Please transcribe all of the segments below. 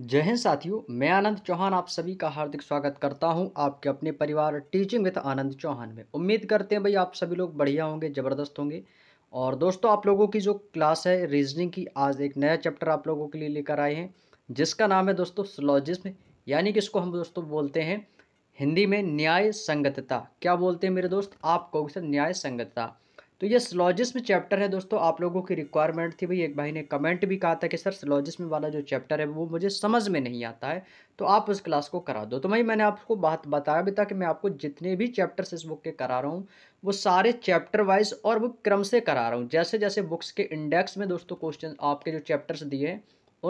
जय हिंद साथियों मैं आनंद चौहान आप सभी का हार्दिक स्वागत करता हूं आपके अपने परिवार टीचिंग विद आनंद चौहान में उम्मीद करते हैं भाई आप सभी लोग बढ़िया होंगे ज़बरदस्त होंगे और दोस्तों आप लोगों की जो क्लास है रीजनिंग की आज एक नया चैप्टर आप लोगों के लिए लेकर आए हैं जिसका नाम है दोस्तों स्लॉजिज्म यानी कि इसको हम दोस्तों बोलते हैं हिंदी में न्याय संगतता क्या बोलते हैं मेरे दोस्त आप कहोगे न्याय संगतता तो ये स्लॉजिस में चैप्टर है दोस्तों आप लोगों की रिक्वायरमेंट थी भाई एक भाई ने कमेंट भी कहा था कि सर स्लॉजिस में वाला जो चैप्टर है वो मुझे समझ में नहीं आता है तो आप उस क्लास को करा दो तो भाई मैंने आपको बात बताया भी था कि मैं आपको जितने भी चैप्टर्स इस बुक के करा रहा हूँ वो सारे चैप्टर वाइज और वो क्रम से करा रहा हूँ जैसे जैसे बुक्स के इंडेक्स में दोस्तों क्वेश्चन आपके जो चैप्टर्स दिए हैं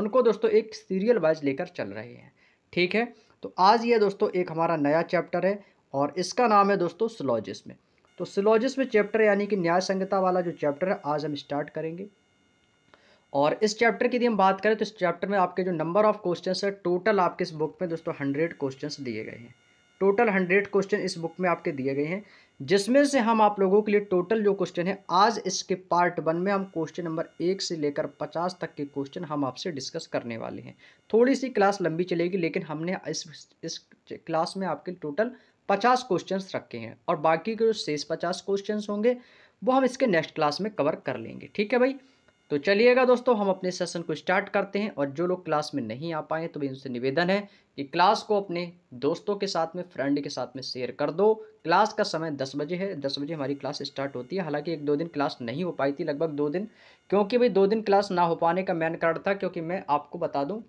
उनको दोस्तों एक सीरियल वाइज लेकर चल रहे हैं ठीक है तो आज ये दोस्तों एक हमारा नया चैप्टर है और इसका नाम है दोस्तों स्लॉजिस में तो में चैप्टर यानी कि न्याय संहिता वाला जो चैप्टर है आज हम स्टार्ट करेंगे और इस चैप्टर की यदि हम बात करें तो इस चैप्टर में आपके जो नंबर ऑफ क्वेश्चन है टोटल आपके इस बुक में दोस्तों हंड्रेड क्वेश्चन दिए गए हैं टोटल हंड्रेड क्वेश्चन इस बुक में आपके दिए गए हैं जिसमें से हम आप लोगों के लिए टोटल जो क्वेश्चन है आज इसके पार्ट वन में हम क्वेश्चन नंबर एक से लेकर पचास तक के क्वेश्चन हम आपसे डिस्कस करने वाले हैं थोड़ी सी क्लास लंबी चलेगी लेकिन हमने इस इस क्लास में आपके टोटल पचास क्वेश्चंस रखे हैं और बाकी के जो शेष पचास क्वेश्चंस होंगे वो हम इसके नेक्स्ट क्लास में कवर कर लेंगे ठीक है भाई तो चलिएगा दोस्तों हम अपने सेशन को स्टार्ट करते हैं और जो लोग क्लास में नहीं आ पाए तो भाई उनसे निवेदन है कि क्लास को अपने दोस्तों के साथ में फ्रेंड के साथ में शेयर कर दो क्लास का समय दस बजे है दस बजे हमारी क्लास स्टार्ट होती है हालांकि एक दो दिन क्लास नहीं हो पाई थी लगभग दो दिन क्योंकि भाई दो दिन क्लास ना हो पाने का मेन कारण था क्योंकि मैं आपको बता दूँ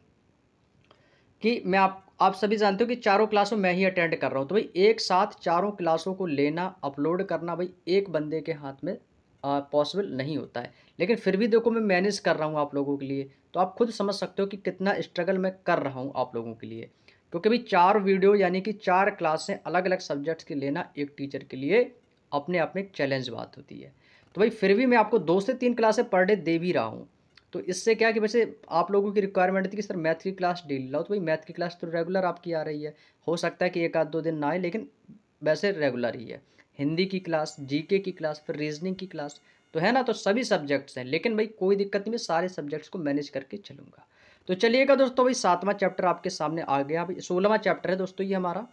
कि मैं आप आप सभी जानते हो कि चारों क्लासों मैं ही अटेंड कर रहा हूँ तो भाई एक साथ चारों क्लासों को लेना अपलोड करना भाई एक बंदे के हाथ में पॉसिबल नहीं होता है लेकिन फिर भी देखो मैं मैनेज कर रहा हूँ आप लोगों के लिए तो आप खुद समझ सकते हो कि कितना स्ट्रगल मैं कर रहा हूँ आप लोगों के लिए क्योंकि भाई चार वीडियो यानी कि चार क्लासें अलग अलग सब्जेक्ट्स की लेना एक टीचर के लिए अपने आप में चैलेंज बात होती है तो भाई फिर भी मैं आपको दो से तीन क्लासें पर डे दे भी रहा हूँ तो इससे क्या कि वैसे आप लोगों की रिक्वायरमेंट थी कि सर मैथ की क्लास डेली लाओ तो भाई मैथ की क्लास तो रेगुलर आपकी आ रही है हो सकता है कि एक आध दो दिन ना आए लेकिन वैसे रेगुलर ही है हिंदी की क्लास जीके की क्लास फिर रीजनिंग की क्लास तो है ना तो सभी सब्जेक्ट्स हैं लेकिन भाई कोई दिक्कत नहीं मैं सारे सब्जेक्ट्स को मैनेज करके चलूँगा तो चलिएगा दोस्तों भाई सातवां चैप्टर आपके सामने आ गया अभी सोलहवां चैप्टर है दोस्तों ये हमारा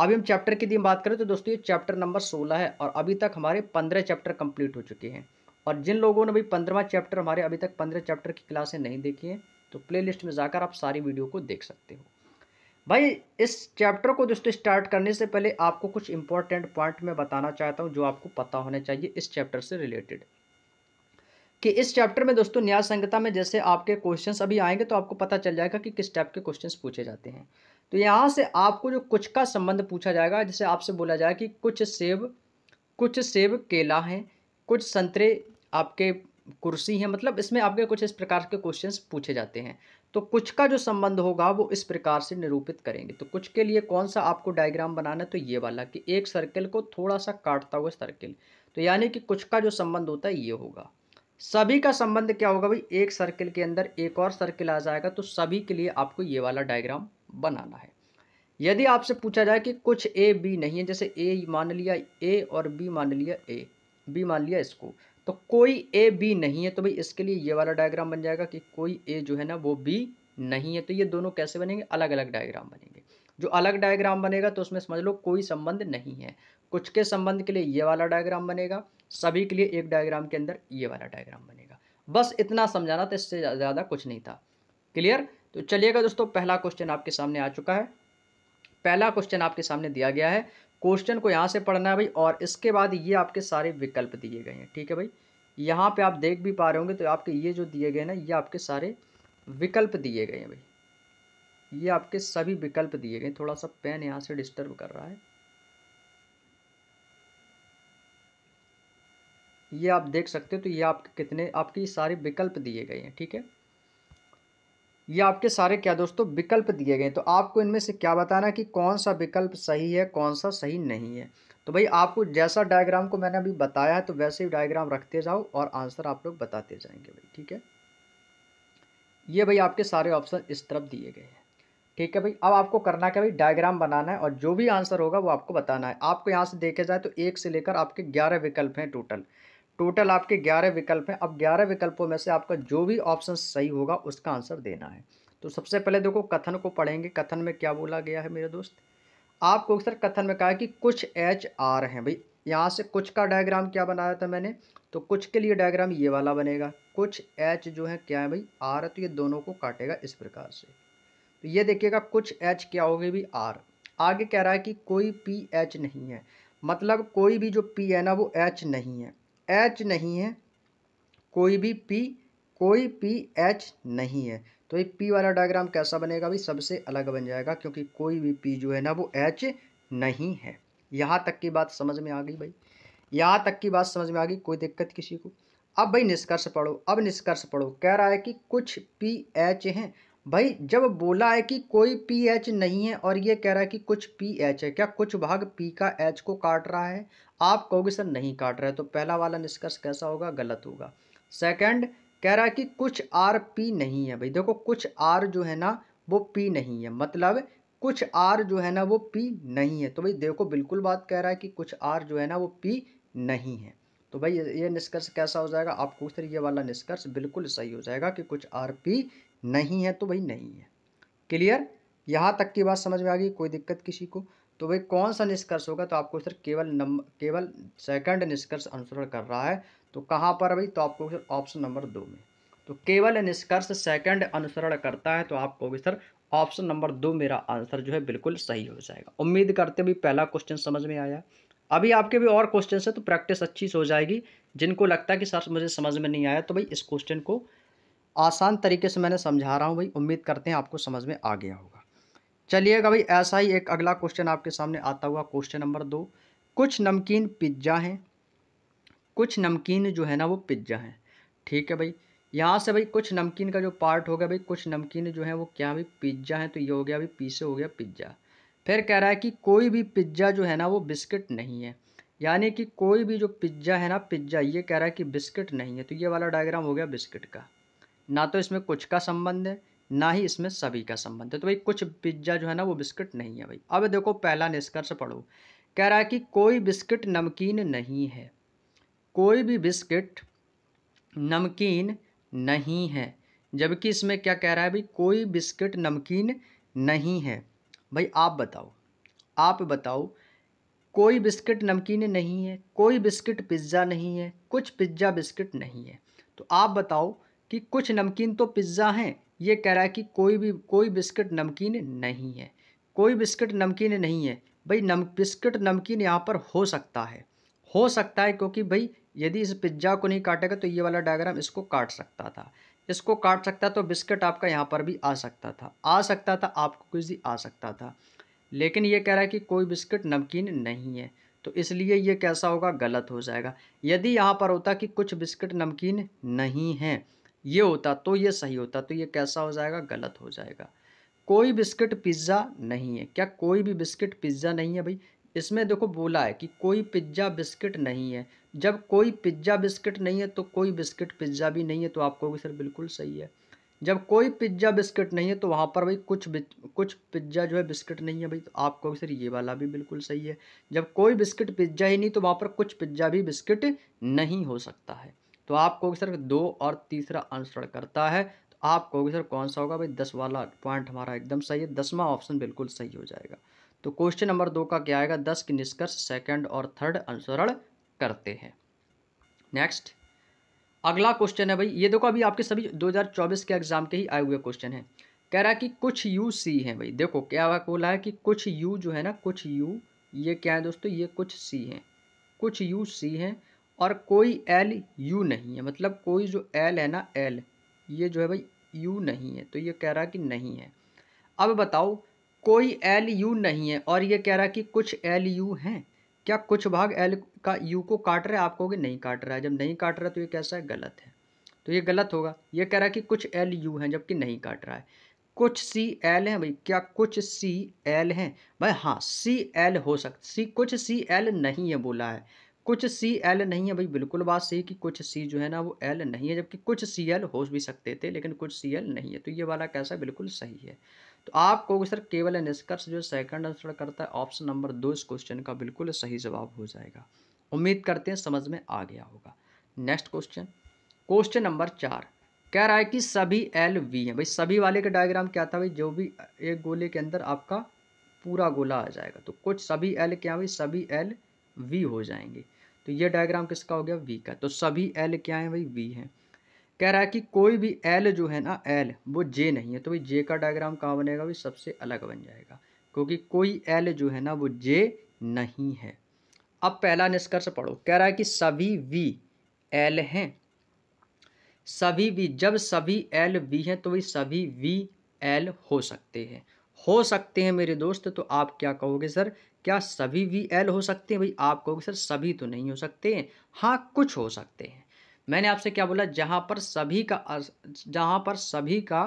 अभी हम चैप्टर की दिन बात करें तो दोस्तों ये चैप्टर नंबर सोलह है और अभी तक हमारे पंद्रह चैप्टर कंप्लीट हो चुके हैं और जिन लोगों ने भी पंद्रवा चैप्टर हमारे अभी तक पंद्रह चैप्टर की क्लासें नहीं देखी हैं तो प्लेलिस्ट में जाकर आप सारी वीडियो को देख सकते हो भाई इस चैप्टर को दोस्तों स्टार्ट करने से पहले आपको कुछ इंपॉर्टेंट पॉइंट मैं बताना चाहता हूँ जो आपको पता होने चाहिए इस चैप्टर से रिलेटेड कि इस चैप्टर में दोस्तों न्याय संहिता में जैसे आपके क्वेश्चंस अभी आएंगे तो आपको पता चल जाएगा कि किस टाइप के क्वेश्चंस पूछे जाते हैं तो यहाँ से आपको जो कुछ का संबंध पूछा जाएगा जैसे आपसे बोला जाएगा कि कुछ सेब कुछ सेब केला हैं कुछ संतरे आपके कुर्सी है मतलब इसमें आपके कुछ इस प्रकार के क्वेश्चंस पूछे जाते हैं तो कुछ का जो संबंध होगा वो इस प्रकार से निरूपित करेंगे तो कुछ के लिए कौन सा आपको डायग्राम बनाना है तो ये वाला कि एक सर्किल को थोड़ा सा काटता हुआ सर्किल तो यानी कि कुछ का जो संबंध होता है ये होगा सभी का संबंध क्या होगा भाई एक सर्किल के अंदर एक और सर्किल आ जाएगा तो सभी के लिए आपको ये वाला डायग्राम बनाना है यदि आपसे पूछा जाए कि कुछ ए बी नहीं है जैसे ए मान लिया ए और बी मान लिया ए बी मान लिया इसको तो कोई ए बी नहीं है तो भाई इसके लिए ये वाला डायग्राम बन जाएगा कि कोई ए जो है ना वो बी नहीं है तो ये दोनों कैसे बनेंगे अलग अलग डायग्राम बनेंगे जो अलग डायग्राम बनेगा तो उसमें समझ लो कोई संबंध नहीं है कुछ के संबंध के लिए ये वाला डायग्राम बनेगा सभी के लिए एक डायग्राम के अंदर ये वाला डायग्राम बनेगा बस इतना समझाना था इससे ज़्यादा कुछ नहीं था क्लियर तो चलिएगा दोस्तों पहला क्वेश्चन आपके सामने आ चुका है पहला क्वेश्चन आपके सामने दिया गया है क्वेश्चन को यहाँ से पढ़ना है भाई और इसके बाद ये आपके सारे विकल्प दिए गए हैं ठीक है भाई यहाँ पे आप देख भी पा रहे होंगे तो आपके ये जो दिए गए ना ये आपके सारे विकल्प दिए गए हैं भाई ये आपके सभी विकल्प दिए गए थोड़ा सा पेन यहाँ से डिस्टर्ब कर रहा है ये आप देख सकते हो तो ये आपके कितने आपके सारे विकल्प दिए गए हैं ठीक है ये आपके सारे क्या दोस्तों तो विकल्प दिए गए तो आपको इनमें से क्या बताना कि कौन सा विकल्प सही है कौन सा सही नहीं है तो भाई आपको जैसा डायग्राम को मैंने अभी बताया है तो वैसे ही डायग्राम रखते जाओ और आंसर आप लोग बताते जाएंगे भाई ठीक है ये भाई आपके सारे ऑप्शन इस तरफ दिए गए हैं ठीक है भाई अब आपको करना क्या भाई डायग्राम बनाना है और जो भी आंसर होगा वो आपको बताना है आपको यहाँ से देखे जाए तो एक से लेकर आपके ग्यारह विकल्प हैं टोटल टोटल आपके ग्यारह विकल्प हैं अब ग्यारह विकल्पों में से आपका जो भी ऑप्शन सही होगा उसका आंसर देना है तो सबसे पहले देखो कथन को पढ़ेंगे कथन में क्या बोला गया है मेरे दोस्त आपको सर कथन में कहा कि कुछ एच आर हैं भाई यहाँ से कुछ का डायग्राम क्या बनाया था मैंने तो कुछ के लिए डायग्राम ये वाला बनेगा कुछ एच जो है क्या है भाई आर तो ये दोनों को काटेगा इस प्रकार से तो ये देखिएगा कुछ एच क्या होगी भी आर आगे कह रहा है कि कोई पी एच नहीं है मतलब कोई भी जो पी है ना वो एच नहीं है एच नहीं है कोई भी पी कोई पी एच नहीं है तो ये पी वाला डायग्राम कैसा बनेगा भाई सबसे अलग बन जाएगा क्योंकि कोई भी पी जो है ना वो एच नहीं है यहाँ तक की बात समझ में आ गई भाई यहाँ तक की बात समझ में आ गई कोई दिक्कत किसी को अब भाई निष्कर्ष पढ़ो अब निष्कर्ष पढ़ो कह रहा है कि कुछ पी एच हैं भाई जब बोला है कि कोई पी एच नहीं है और ये कह रहा है कि कुछ पी एच है क्या कुछ भाग पी का एच को काट रहा है आप कहोगे सर नहीं काट रहा है तो पहला वाला निष्कर्ष कैसा होगा गलत होगा सेकंड कह रहा है कि कुछ आर पी नहीं है भाई देखो कुछ आर जो है ना वो पी नहीं है मतलब कुछ आर जो है ना वो पी नहीं है तो भाई देखो बिल्कुल बात कह रहा है कि कुछ आर जो है ना वो पी नहीं है तो भाई ये निष्कर्ष कैसा हो जाएगा आपको सर ये वाला निष्कर्ष बिल्कुल सही हो जाएगा कि कुछ आर पी नहीं है तो भाई नहीं है क्लियर यहाँ तक की बात समझ में आ गई कोई दिक्कत किसी को तो भाई कौन सा निष्कर्ष होगा तो आपको सर केवल नंबर केवल सेकंड निष्कर्ष अनुसरण कर रहा है तो कहाँ पर भाई तो आपको सर ऑप्शन नंबर दो में तो केवल निष्कर्ष सेकंड अनुसरण करता है तो आपको भी सर ऑप्शन नंबर दो मेरा आंसर जो है बिल्कुल सही हो जाएगा उम्मीद करते भी पहला क्वेश्चन समझ में आया अभी आपके भी और क्वेश्चन है तो प्रैक्टिस अच्छी से हो जाएगी जिनको लगता है कि सर मुझे समझ में नहीं आया तो भाई इस क्वेश्चन को आसान तरीके से मैंने समझा रहा हूँ भाई उम्मीद करते हैं आपको समझ में आ गया होगा चलिएगा भाई ऐसा ही एक अगला क्वेश्चन आपके सामने आता हुआ क्वेश्चन नंबर दो कुछ नमकीन पिज्ज़ा हैं कुछ नमकीन जो है ना वो पिज्ज़ा हैं ठीक है भाई यहाँ से भाई कुछ नमकीन का जो पार्ट हो गया भाई कुछ नमकीन जो है वो क्या भाई पिज्ज़ा है तो ये हो गया भाई पीसे हो गया पिज्ज़ा फिर कह रहा है कि कोई भी पिज्ज़ा जो है ना वो बिस्किट नहीं है यानी कि कोई भी जो पिज्ज़ा है ना पिज्ज़ा ये कह रहा है कि बिस्किट नहीं है तो ये वाला डायग्राम हो गया बिस्किट का ना तो इसमें कुछ का संबंध है ना ही इसमें सभी का संबंध है तो भाई कुछ पिज्जा जो है ना वो बिस्किट नहीं है भाई अब देखो पहला निष्कर्ष पढ़ो कह रहा है कि कोई बिस्किट नमकीन नहीं है कोई भी बिस्किट नमकीन नहीं है जबकि इसमें क्या कह रहा है भाई कोई बिस्किट नमकीन नहीं है भाई आप बताओ आप बताओ कोई बिस्किट नमकीन नहीं है कोई बिस्किट पिज्ज़ा नहीं है कुछ पिज्ज़ा बिस्किट नहीं है तो आप बताओ कि कुछ नमकीन तो पिज़्ज़ा हैं ये कह रहा है कि कोई भी कोई बिस्किट नमकीन नहीं है कोई बिस्किट नमकीन नहीं है भाई नम बिस्किट नमकीन यहाँ पर हो सकता है हो सकता है क्योंकि भाई यदि इस पिज्ज़ा को नहीं काटेगा तो ये वाला डायग्राम इसको काट सकता था इसको काट सकता तो बिस्किट आपका यहाँ पर भी आ सकता था आ सकता था आपको कुछ भी आ सकता था लेकिन ये कह रहा है कि कोई बिस्किट नमकीन नहीं है तो इसलिए ये कैसा होगा गलत हो जाएगा यदि यहाँ पर होता कि कुछ बिस्किट नमकीन नहीं हैं ये होता तो ये सही होता तो ये कैसा हो जाएगा गलत हो जाएगा कोई बिस्किट पिज़्ज़ा नहीं है क्या कोई भी बिस्किट पिज़्ज़ा नहीं है भाई इसमें देखो बोला है कि कोई पिज्ज़ा बिस्किट नहीं है जब कोई पिज्ज़ा बिस्किट नहीं है तो कोई बिस्किट पिज्ज़ा भी नहीं है तो आपको भी सर बिल्कुल सही है जब कोई पिज्ज़ा बिस्किट नहीं है तो वहाँ पर भाई कुछ कुछ पिज्ज़ा जो है बिस्किट नहीं है भाई तो आपको भी सर ये वाला भी बिल्कुल सही है जब कोई बिस्किट पिज्ज़ा ही नहीं तो वहाँ पर कुछ पिज्ज़ा भी बिस्किट नहीं हो सकता है तो आपको सर दो और तीसरा अनुसरण करता है तो आप कहोगे सर कौन सा होगा भाई दस वाला पॉइंट हमारा एकदम सही है दसवा ऑप्शन बिल्कुल सही हो जाएगा तो क्वेश्चन नंबर दो का क्या आएगा दस के निष्कर्ष सेकंड और थर्ड अनुसरण करते हैं नेक्स्ट अगला क्वेश्चन है भाई ये देखो अभी आपके सभी 2024 के एग्जाम के ही आए हुए क्वेश्चन है कह रहा है कि कुछ यू सी हैं भाई देखो क्या हुआ बोला है कि कुछ यू जो है ना कुछ यू ये क्या है दोस्तों ये कुछ सी हैं कुछ यू सी हैं और कोई एल यू नहीं है मतलब कोई जो एल है ना एल ये जो है भाई यू नहीं है तो ये कह रहा कि नहीं है अब बताओ कोई एल यू नहीं है और ये कह रहा कि कुछ एल यू हैं क्या कुछ भाग एल का यू को काट रहा है आप कहोगे नहीं काट रहा है जब नहीं काट रहा तो ये कैसा है गलत है तो ये गलत होगा ये कह रहा है कि कुछ एल यू हैं जबकि नहीं काट रहा है कुछ सी एल है भाई क्या कुछ सी एल हैं भाई हाँ सी एल हो सकता सी कुछ सी एल नहीं है बोला है कुछ सी एल नहीं है भाई बिल्कुल बात सही कि कुछ सी जो है ना वो एल नहीं है जबकि कुछ सी एल हो भी सकते थे लेकिन कुछ सी एल नहीं है तो ये वाला कैसा बिल्कुल सही है तो आपको सर केवल निष्कर्ष जो सेकंड आंसर करता है ऑप्शन नंबर दो इस क्वेश्चन का बिल्कुल सही जवाब हो जाएगा उम्मीद करते हैं समझ में आ गया होगा नेक्स्ट क्वेश्चन क्वेश्चन नंबर चार कह रहा है कि सभी एल वी हैं भाई सभी वाले का डायग्राम क्या था भाई जो भी एक गोले के अंदर आपका पूरा गोला आ जाएगा तो कुछ सभी एल क्या भाई सभी एल वी हो जाएंगे तो ये डायग्राम किसका हो गया वी का तो सभी एल क्या है भाई वी है कह रहा है कि कोई भी एल जो है ना एल वो जे नहीं है तो भाई जे का डायग्राम कहाँ बनेगा भाई सबसे अलग बन जाएगा क्योंकि कोई एल जो है ना वो जे नहीं है अब पहला निष्कर्ष पढ़ो कह रहा है कि सभी वी एल हैं सभी वी जब सभी एल वी हैं तो भाई सभी वी एल हो सकते हैं हो सकते हैं मेरे दोस्त तो आप क्या कहोगे सर क्या सभी वी एल हो सकते हैं भाई आप कहोगे सर सभी तो नहीं हो सकते हैं हाँ कुछ हो सकते हैं मैंने आपसे क्या बोला जहाँ पर सभी का जहाँ पर सभी का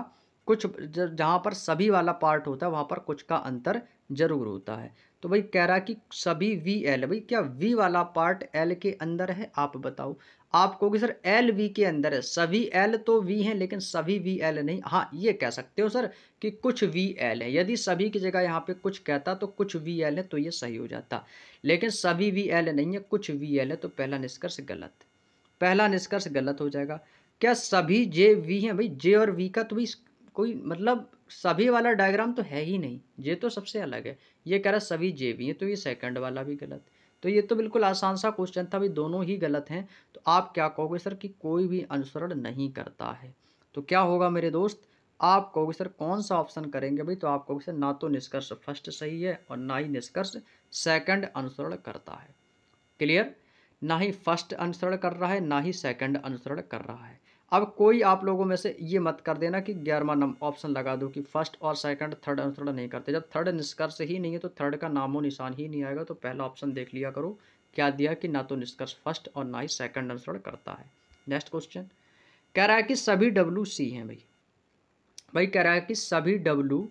कुछ जहाँ पर सभी वाला पार्ट होता है वहाँ पर कुछ का अंतर जरूर होता है तो भाई कह रहा कि सभी वी एल भाई क्या वी वाला पार्ट एल के अंदर है आप बताओ आप कहोगे सर एल वी के अंदर है सभी एल तो वी हैं लेकिन सभी वी एल नहीं हाँ ये कह सकते हो सर कि कुछ वी एल है यदि सभी की जगह यहाँ पे कुछ कहता तो कुछ वी एल है तो ये सही हो जाता लेकिन सभी वी एल नहीं है कुछ वी एल है तो पहला निष्कर्ष गलत पहला निष्कर्ष गलत हो जाएगा क्या सभी जे वी हैं भाई जे और वी का तो भाई कोई मतलब सभी वाला डायग्राम तो है ही नहीं ये तो सबसे अलग है ये कह रहा है सभी जे भी हैं तो ये सेकंड वाला भी गलत तो ये तो बिल्कुल आसान सा क्वेश्चन था भाई दोनों ही गलत हैं तो आप क्या कहोगे सर कि कोई भी अनुसरण नहीं करता है तो क्या होगा मेरे दोस्त आप कहोगे सर कौन सा ऑप्शन करेंगे भाई तो आप कहोगे सर ना तो निष्कर्ष फर्स्ट सही है और ना ही निष्कर्ष सेकंड अनुसरण करता है क्लियर ना ही फर्स्ट अनुसरण कर रहा है ना ही सेकंड अनुसरण कर रहा है अब कोई आप लोगों में से ये मत कर देना कि ग्यारहवा नंबर ऑप्शन लगा दो कि फर्स्ट और सेकंड थर्ड आंसर नहीं करते जब थर्ड निष्कर्ष ही नहीं है तो थर्ड का नामो निशान ही नहीं आएगा तो पहला ऑप्शन देख लिया करो क्या दिया कि ना तो निष्कर्ष फर्स्ट और ना ही सेकंड आंसर करता है नेक्स्ट क्वेश्चन कह रहा है कि सभी डब्लू सी हैं भाई भाई कह रहा है कि सभी डब्लू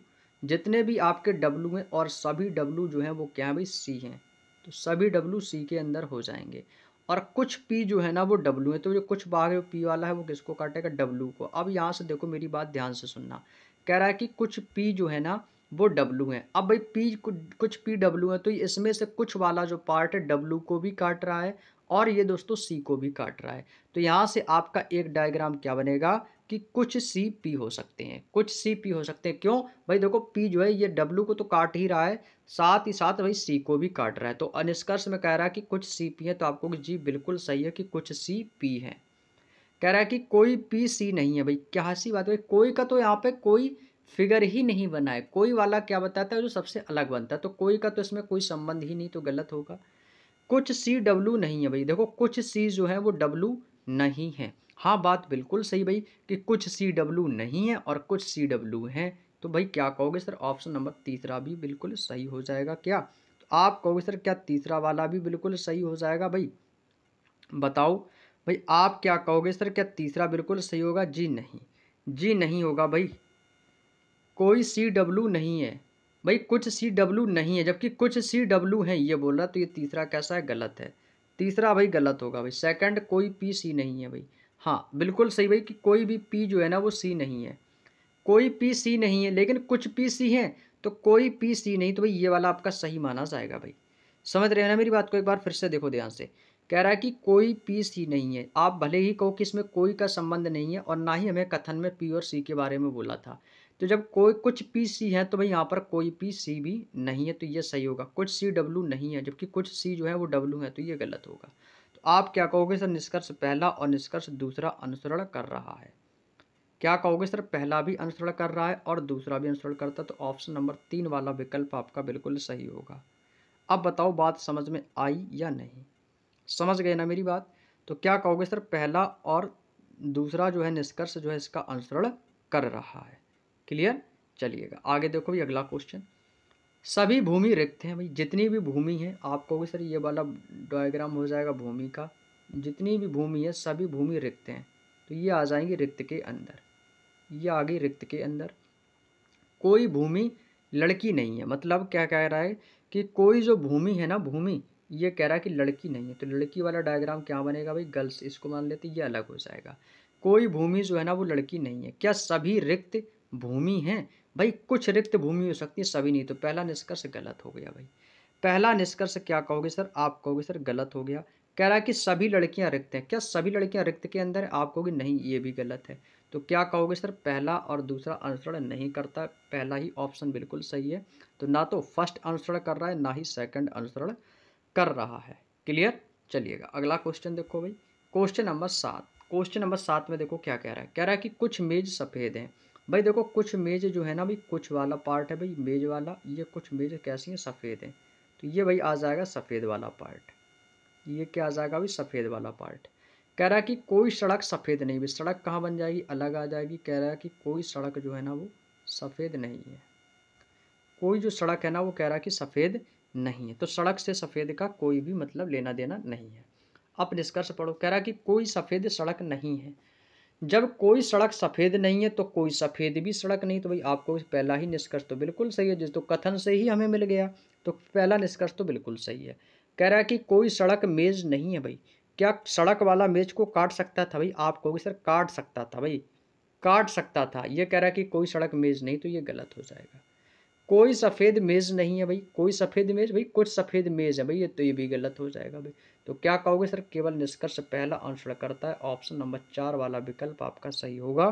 जितने भी आपके डब्लू हैं और सभी डब्लू जो हैं वो क्या है भाई सी हैं तो सभी डब्लू सी के अंदर हो जाएंगे और कुछ पी जो है ना वो डब्लू है तो जो कुछ भाग है पी वाला है वो किसको काटेगा डब्लू को अब यहाँ से देखो मेरी बात ध्यान से सुनना कह रहा है कि कुछ पी जो है ना वो डब्लू है अब भाई पी कुछ पी डब्लू है तो इसमें से कुछ वाला जो पार्ट है डब्लू को भी काट रहा है और ये दोस्तों सी को भी काट रहा है तो यहाँ से आपका एक डायग्राम क्या बनेगा कि कुछ सी पी हो सकते हैं कुछ सी पी हो सकते हैं क्यों भाई देखो पी जो है ये डब्लू को तो काट ही रहा है साथ ही साथ भाई सी को भी काट रहा है तो अनिष्कर्ष में कह रहा है कि कुछ सी पी है तो आपको जी बिल्कुल सही है कि कुछ सी पी है कह रहा है कि कोई पी सी नहीं है भाई क्या सी बात है कोई का तो यहाँ पे कोई फिगर ही नहीं बना है कोई वाला क्या बताता है जो सबसे अलग बनता है तो कोई का तो इसमें कोई संबंध ही नहीं तो गलत होगा कुछ सी डब्लू नहीं है भाई देखो कुछ सी जो है वो डब्लू नहीं है हाँ बात बिल्कुल सही भाई कि कुछ सी डब्ल्यू नहीं है और कुछ सी डब्ल्यू हैं तो भाई क्या कहोगे सर ऑप्शन नंबर तीसरा भी बिल्कुल सही हो जाएगा क्या तो आप कहोगे सर क्या तीसरा वाला भी बिल्कुल सही हो जाएगा भाई बताओ भाई आप क्या कहोगे सर क्या तीसरा बिल्कुल सही होगा जी नहीं जी नहीं होगा भाई कोई सी डब्ल्यू नहीं है भाई कुछ सी डब्ल्यू नहीं है जबकि कुछ सी डब्ल्यू हैं ये बोल रहा तो ये तीसरा कैसा है गलत है तीसरा भाई गलत होगा भाई सेकंड कोई पी सी नहीं है भाई हाँ बिल्कुल सही भाई कि कोई भी पी जो है ना वो सी नहीं है कोई पी सी नहीं है लेकिन कुछ पी सी हैं तो कोई पी सी नहीं तो भाई ये वाला आपका सही माना जाएगा भाई समझ रहे हैं ना मेरी बात को एक बार फिर से देखो ध्यान से कह रहा है कि कोई पी सी नहीं है आप भले ही कहो कि इसमें कोई का संबंध नहीं है और ना ही हमें कथन में पी और सी के बारे में बोला था तो जब कोई कुछ पी सी है तो भाई यहाँ पर कोई पी सी भी नहीं है तो ये सही होगा कुछ सी डब्लू नहीं है जबकि कुछ सी जो है वो डब्लू है तो ये गलत होगा आप क्या कहोगे सर निष्कर्ष पहला और निष्कर्ष दूसरा अनुसरण कर रहा है क्या कहोगे सर पहला भी अनुसरण कर रहा है और दूसरा भी अनुसरण करता है तो ऑप्शन नंबर तीन वाला विकल्प आपका बिल्कुल सही होगा अब बताओ बात समझ में आई या नहीं समझ गए ना मेरी बात तो क्या कहोगे सर पहला और दूसरा जो है निष्कर्ष जो है इसका अनुसरण कर रहा है क्लियर चलिएगा आगे देखो भी अगला क्वेश्चन सभी भूमि रिक्त हैं भाई जितनी भी भूमि है आप कहोगे सर ये वाला डायग्राम हो जाएगा भूमि का जितनी भी भूमि है सभी भूमि रिक्त हैं तो ये आ जाएंगे रिक्त के अंदर ये आ गई रिक्त के अंदर कोई भूमि लड़की नहीं है मतलब क्या कह रहा है कि कोई जो भूमि है ना भूमि ये कह रहा है कि लड़की नहीं है तो लड़की वाला डायग्राम क्या बनेगा भाई गर्ल्स इसको मान लेते ये अलग हो जाएगा कोई भूमि जो है ना वो लड़की नहीं है क्या सभी रिक्त भूमि हैं भाई कुछ रिक्त भूमि हो सकती है सभी नहीं तो पहला निष्कर्ष गलत हो गया भाई पहला निष्कर्ष क्या कहोगे सर आप कहोगे सर गलत हो गया कह रहा है कि सभी लड़कियां रिक्त हैं क्या सभी लड़कियां रिक्त के अंदर आप कहोगे नहीं ये भी गलत है तो क्या कहोगे सर पहला और दूसरा अनुसरण नहीं करता पहला ही ऑप्शन बिल्कुल सही है तो ना तो फर्स्ट अनुसरण कर रहा है ना ही सेकंड अनुसरण कर रहा है क्लियर चलिएगा अगला क्वेश्चन देखो भाई क्वेश्चन नंबर सात क्वेश्चन नंबर सात में देखो क्या कह रहा है कह रहा है कि कुछ मेज सफ़ेद हैं भाई देखो कुछ मेज जो है ना भाई कुछ वाला पार्ट है भाई मेज वाला ये कुछ मेज कैसी हैं सफ़ेद हैं तो ये भाई आ जाएगा सफ़ेद वाला पार्ट ये क्या आ जाएगा भाई सफ़ेद वाला पार्ट कह रहा है कि कोई सड़क सफ़ेद नहीं भाई सड़क कहाँ बन जाएगी अलग आ जाएगी कह रहा है कि कोई सड़क जो है ना वो सफ़ेद नहीं है कोई जो सड़क है ना वो कह रहा है कि सफ़ेद नहीं है तो सड़क से सफ़ेद का कोई भी मतलब लेना देना नहीं है अब निष्कर्ष पढ़ो कह रहा है कि कोई सफ़ेद सड़क नहीं है जब कोई सड़क सफ़ेद नहीं है तो कोई सफ़ेद भी सड़क नहीं तो भाई आपको पहला ही निष्कर्ष तो बिल्कुल सही है जिस तो कथन से ही हमें मिल गया तो पहला निष्कर्ष तो बिल्कुल सही है कह रहा है कि कोई सड़क मेज़ नहीं है भाई क्या सड़क वाला मेज को काट सकता था भाई आप कहोगे सर काट सकता था भाई काट सकता था ये कह रहा है कि कोई सड़क मेज नहीं तो ये गलत हो जाएगा कोई सफ़ेद मेज़ नहीं है भाई कोई सफ़ेद मेज़ भाई कुछ सफ़ेद मेज़ है भाई ये तो ये भी गलत हो जाएगा भाई तो क्या कहोगे सर केवल निष्कर्ष पहला आंसर करता है ऑप्शन नंबर चार वाला विकल्प आपका सही होगा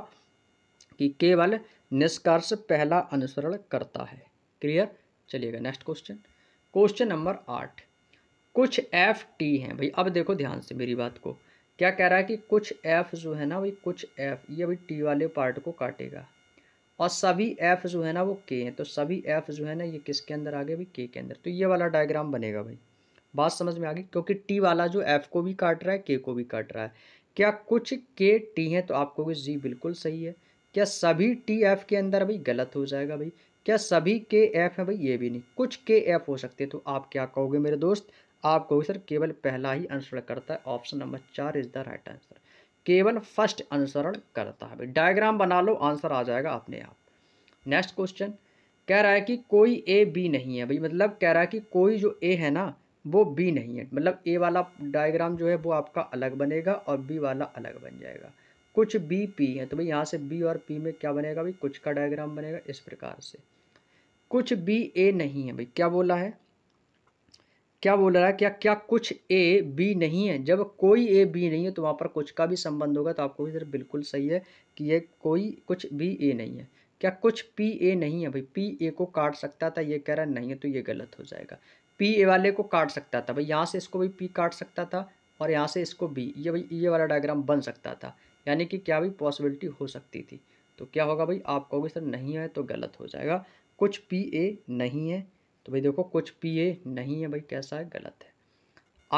कि केवल निष्कर्ष पहला अनुसरण करता है क्लियर चलिएगा नेक्स्ट क्वेश्चन क्वेश्चन नंबर आठ कुछ एफ टी हैं भाई अब देखो ध्यान से मेरी बात को क्या कह रहा है कि कुछ एफ जो है ना भाई कुछ एफ ये भाई टी वाले पार्ट को काटेगा और सभी एफ़ जो है ना वो के हैं तो सभी एफ़ जो है ना ये किसके अंदर आ गए भाई के के अंदर तो ये वाला डायग्राम बनेगा भाई बात समझ में आ गई क्योंकि टी वाला जो एफ़ को भी काट रहा है के को भी काट रहा है क्या कुछ के टी हैं तो आपको जी बिल्कुल सही है क्या सभी टी एफ़ के अंदर भाई गलत हो जाएगा भाई क्या सभी के एफ़ हैं भाई ये भी नहीं कुछ के एफ़ हो सकते तो आप क्या कहोगे मेरे दोस्त आप कहोगे सर केवल पहला ही आंसर करता है ऑप्शन नंबर चार इज़ द राइट आंसर केवल फर्स्ट अनुसरण करता है डायग्राम बना लो आंसर आ जाएगा अपने आप नेक्स्ट क्वेश्चन कह रहा है कि कोई ए बी नहीं है भाई मतलब कह रहा है कि कोई जो ए है ना वो बी नहीं है मतलब ए वाला डायग्राम जो है वो आपका अलग बनेगा और बी वाला अलग बन जाएगा कुछ बी पी है तो भाई यहाँ से बी और पी में क्या बनेगा भाई कुछ का डायग्राम बनेगा इस प्रकार से कुछ बी ए नहीं है भाई क्या बोला है क्या बोल रहा है क्या क्या कुछ ए बी नहीं है जब कोई ए बी नहीं है तो वहाँ पर कुछ का भी संबंध होगा तो आपको भी सर बिल्कुल सही है कि ये कोई कुछ भी ए नहीं है क्या कुछ पी ए नहीं है भाई पी ए को काट सकता था ये कह रहा नहीं है तो ये गलत हो जाएगा पी ए वाले को काट सकता था भाई यहाँ से इसको भाई पी काट सकता था और यहाँ से इसको बी ये भाई ये वाला डायग्राम बन सकता था यानी कि क्या भी पॉसिबिलिटी हो सकती थी तो क्या होगा भाई आप कहोगे सर नहीं है तो गलत हो जाएगा कुछ पी ए नहीं है तो भाई देखो कुछ पी ए नहीं है भाई कैसा है गलत है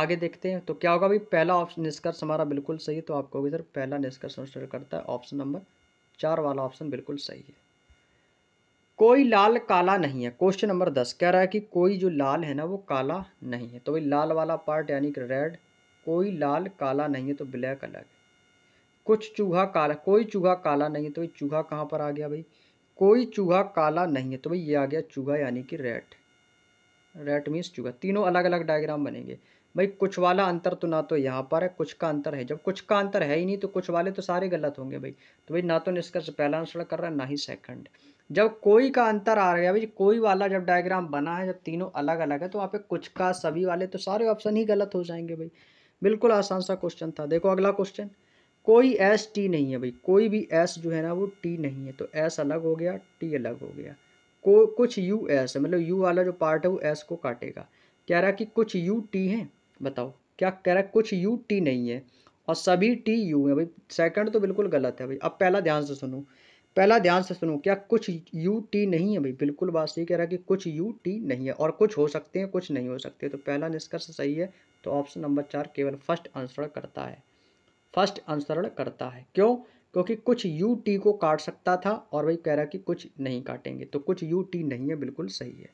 आगे देखते हैं तो क्या होगा भाई पहला ऑप्शन निष्कर्ष हमारा बिल्कुल सही है तो आपको भी सर पहला निष्कर्ष करता है ऑप्शन नंबर चार वाला ऑप्शन बिल्कुल सही है कोई लाल काला नहीं है क्वेश्चन नंबर दस कह रहा है कि कोई जो लाल है ना वो काला नहीं है तो भाई लाल वाला पार्ट यानी कि रेड कोई लाल काला नहीं है तो ब्लैक अलग है कुछ चूहा काला कोई चूहा काला नहीं है तो भाई चूहा कहाँ पर आ गया भाई कोई चूहा काला नहीं है तो भाई ये आ गया चूहा यानी कि रेड रेट मीन्स चूगा तीनों अलग अलग डायग्राम बनेंगे भाई कुछ वाला अंतर तो ना तो यहाँ पर है कुछ का अंतर है जब कुछ का अंतर है ही नहीं तो कुछ वाले तो सारे गलत होंगे भाई तो भाई ना तो निष्कर्ष पहला आंसर कर रहा है ना ही सेकंड जब कोई का अंतर आ गया भाई कोई वाला जब डायग्राम बना है जब तीनों अलग अलग है तो वहाँ पे कुछ का सभी वाले तो सारे ऑप्शन ही गलत हो जाएंगे भाई बिल्कुल आसान सा क्वेश्चन था देखो अगला क्वेश्चन कोई एस टी नहीं है भाई कोई भी एस जो है ना वो टी नहीं है तो एस अलग हो गया टी अलग हो गया को कुछ यू एस मतलब यू वाला जो पार्ट है वो एस को काटेगा कह रहा कि कुछ यू टी हैं बताओ क्या कह रहा है कुछ यू टी नहीं है और सभी टी यू है भाई सेकंड तो बिल्कुल गलत है भाई अब पहला ध्यान से सुनो पहला ध्यान से सुनो क्या कुछ यू टी नहीं है भाई बिल्कुल बात सही कह रहा है कि कुछ यू टी नहीं है और कुछ हो सकते हैं कुछ नहीं हो सकते तो पहला निष्कर्ष सही है तो ऑप्शन नंबर चार केवल फर्स्ट आंसर करता है फर्स्ट आंसर करता है क्यों क्योंकि कुछ यू टी को काट सकता था और भाई कह रहा कि कुछ नहीं काटेंगे तो कुछ यू टी नहीं है बिल्कुल सही है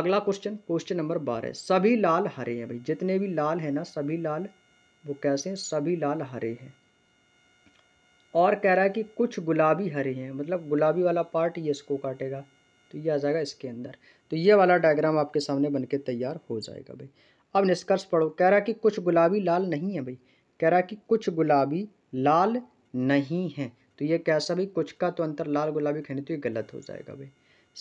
अगला क्वेश्चन क्वेश्चन नंबर बारह सभी लाल हरे हैं भाई जितने भी लाल हैं ना सभी लाल वो कैसे हैं सभी लाल हरे हैं और कह रहा है कि कुछ गुलाबी हरे हैं मतलब गुलाबी वाला पार्ट ये इसको काटेगा तो ये आ जाएगा इसके अंदर तो ये वाला डायग्राम आपके सामने बन के तैयार हो जाएगा भाई अब निष्कर्ष पढ़ो कह रहा कि कुछ गुलाबी लाल नहीं है भाई कह रहा कि कुछ गुलाबी लाल नहीं है तो ये कैसा भाई कुछ का तो अंतर लाल गुलाबी खेने तो ये गलत हो जाएगा भाई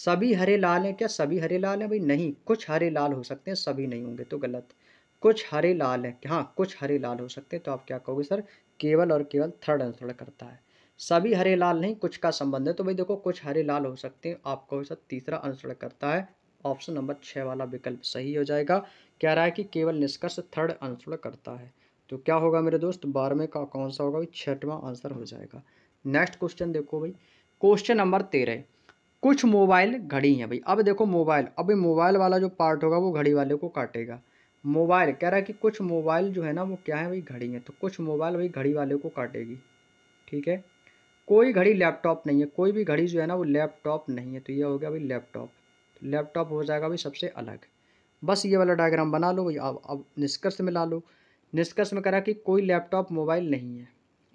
सभी हरे लाल हैं क्या सभी हरे लाल हैं भाई नहीं कुछ हरे लाल हो सकते हैं सभी नहीं होंगे तो गलत कुछ हरे लाल हैं हाँ कुछ हरे लाल हो सकते हैं तो आप क्या कहोगे सर केवल और केवल थर्ड आंसर करता है सभी हरे लाल नहीं कुछ का संबंध है तो भाई देखो कुछ हरे लाल हो सकते हैं आप कहोगे सर तीसरा आंसर करता है ऑप्शन नंबर छः वाला विकल्प सही हो जाएगा कह रहा है कि केवल निष्कर्ष थर्ड आंसर करता है तो क्या होगा मेरे दोस्त बारहवें का कौन सा होगा भाई छठवां आंसर हो जाएगा नेक्स्ट क्वेश्चन देखो भाई क्वेश्चन नंबर तेरह कुछ मोबाइल घड़ी हैं भाई अब देखो मोबाइल अभी मोबाइल वाला जो पार्ट होगा वो घड़ी वाले को काटेगा मोबाइल कह रहा है कि कुछ मोबाइल जो है ना वो क्या है भाई घड़ी है तो कुछ मोबाइल भाई घड़ी वाले को काटेगी ठीक है कोई घड़ी लैपटॉप नहीं है कोई भी घड़ी जो है ना वो लैपटॉप नहीं है तो ये हो गया भाई लैपटॉप लैपटॉप हो जाएगा भाई सबसे अलग बस ये वाला डायग्राम बना लो भाई अब अब निष्कर्ष में ला लो निष्कर्ष में करा कि कोई लैपटॉप मोबाइल नहीं है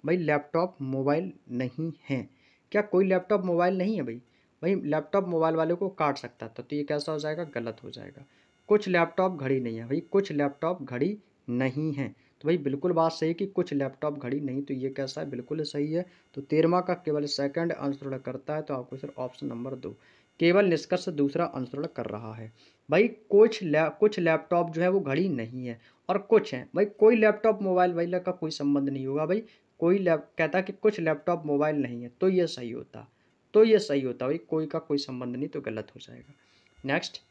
भाई लैपटॉप मोबाइल नहीं है क्या कोई लैपटॉप मोबाइल नहीं है भाई भाई लैपटॉप मोबाइल वाले को काट सकता था तो, तो ये कैसा हो जाएगा गलत हो जाएगा कुछ लैपटॉप घड़ी नहीं है भाई कुछ लैपटॉप घड़ी नहीं है तो भाई बिल्कुल बात सही कि कुछ लैपटॉप घड़ी नहीं तो ये कैसा है बिल्कुल सही है तो तेरवा का केवल सेकंड अनुसरण करता है तो आपको सर ऑप्शन नंबर दो केवल निष्कर्ष दूसरा अनुसरण कर रहा है भाई कुछ लै कुछ लैपटॉप जो है वो घड़ी नहीं है और कुछ हैं भाई कोई लैपटॉप मोबाइल वाइल का कोई संबंध नहीं होगा भाई कोई लैप कहता कि कुछ लैपटॉप मोबाइल नहीं है तो ये सही होता तो ये सही होता भाई कोई का कोई संबंध नहीं तो गलत हो जाएगा नेक्स्ट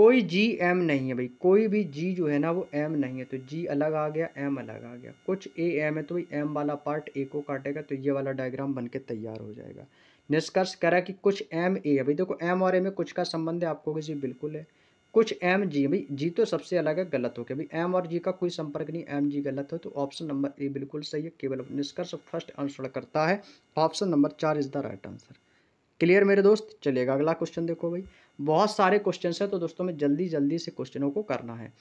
कोई जी एम नहीं है भाई कोई भी जी जो है ना वो एम नहीं है तो जी अलग आ गया एम अलग आ गया कुछ ए एम है तो भाई एम वाला पार्ट ए को काटेगा तो ये वाला डायग्राम बन के तैयार हो जाएगा निष्कर्ष करा कि कुछ एम ए है भाई देखो एम और ए में कुछ का संबंध है आपको किसी बिल्कुल है कुछ एम जी भाई जी तो सबसे अलग है गलत हो गया भाई एम और जी का कोई संपर्क नहीं एम जी गलत हो तो ऑप्शन नंबर ए बिल्कुल सही है केवल निष्कर्ष फर्स्ट आंसर करता है ऑप्शन नंबर चार is the right answer clear मेरे दोस्त चलेगा अगला क्वेश्चन देखो भाई बहुत सारे क्वेश्चन हैं तो दोस्तों में जल्दी जल्दी से क्वेश्चनों को करना है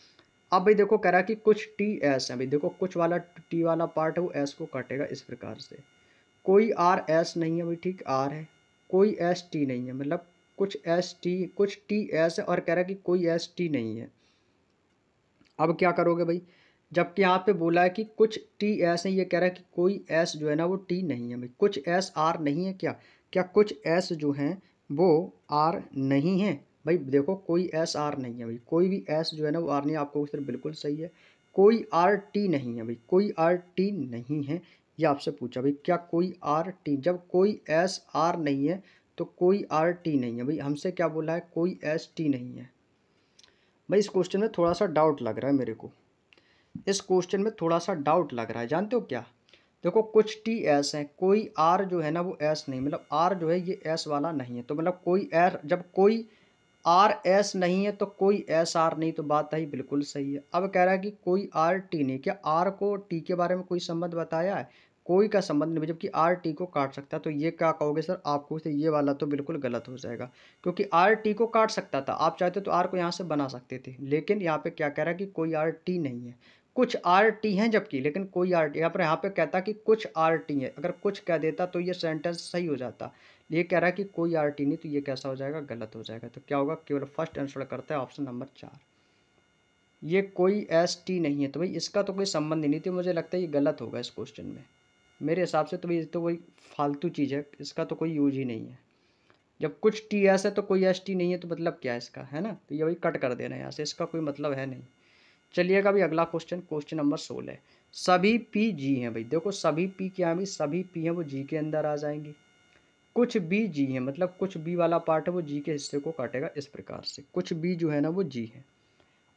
अब भाई देखो कह रहा कि कुछ टी एस है भाई देखो कुछ वाला टी वाला पार्ट है वो एस को काटेगा इस प्रकार से कोई आर एस नहीं है भाई ठीक आर है कोई एस टी नहीं है मतलब कुछ एस टी कुछ टी एस और कह रहा है कि कोई एस टी नहीं है अब क्या करोगे भाई जबकि यहाँ पे बोला है कि कुछ टी एस है ये कह रहा है कि कोई एस जो है ना वो टी नहीं है भाई कुछ एस आर नहीं है क्या क्या कुछ एस जो हैं वो आर नहीं है भाई देखो कोई एस आर नहीं है भाई कोई भी एस जो है ना वो आर नहीं आपको उत्तर बिल्कुल सही है कोई आर टी नहीं है भाई कोई आर टी नहीं है ये आपसे पूछा भाई क्या कोई आर टी जब कोई एस आर नहीं है तो कोई आर टी नहीं है भाई हमसे क्या बोला है कोई एस टी नहीं है भाई इस क्वेश्चन में थोड़ा सा डाउट लग रहा है मेरे को इस क्वेश्चन में थोड़ा सा डाउट लग रहा है जानते हो क्या देखो कुछ टी एस हैं कोई आर जो है ना वो एस नहीं मतलब आर जो है ये एस वाला नहीं है तो मतलब कोई एर जब कोई आर एस नहीं है तो कोई एस आर नहीं तो बात आई बिल्कुल सही है अब कह रहा है कि कोई आर टी नहीं क्या आर को टी के बारे में कोई संबंध बताया है कोई का संबंध नहीं जबकि आर टी को काट सकता तो ये क्या कहोगे सर आपको से ये वाला तो बिल्कुल गलत हो जाएगा क्योंकि आर टी को काट सकता था आप चाहते तो आर को यहाँ से बना सकते थे लेकिन यहाँ पे क्या कह रहा है कि कोई आर टी नहीं है कुछ आर टी हैं जबकि लेकिन कोई आर टी यहाँ पर यहाँ पे कहता कि कुछ आर टी है अगर कुछ कह देता तो ये सेंटेंस सही हो जाता ये कह रहा है कि कोई आर टी नहीं तो ये कैसा हो जाएगा गलत हो जाएगा तो क्या होगा केवल फर्स्ट आंसर करता है ऑप्शन नंबर चार ये कोई एस टी नहीं है तो भाई इसका तो कोई संबंध ही नहीं थी तो मुझे लगता है ये गलत होगा इस क्वेश्चन में मेरे हिसाब से तो ये तो वही फालतू चीज़ है इसका तो कोई यूज ही नहीं है जब कुछ टी एस है तो कोई एस टी नहीं है तो मतलब क्या है इसका है ना तो ये वही कट कर देना यहाँ से इसका कोई मतलब है नहीं चलिएगा भाई अगला क्वेश्चन क्वेश्चन नंबर सोलह सभी पी जी हैं भाई देखो सभी पी क्या है भाई सभी पी हैं वो जी के अंदर आ जाएंगी कुछ बी जी हैं मतलब कुछ बी वाला पार्ट है वो जी के हिस्से को काटेगा इस प्रकार से कुछ बी जो है ना वो जी है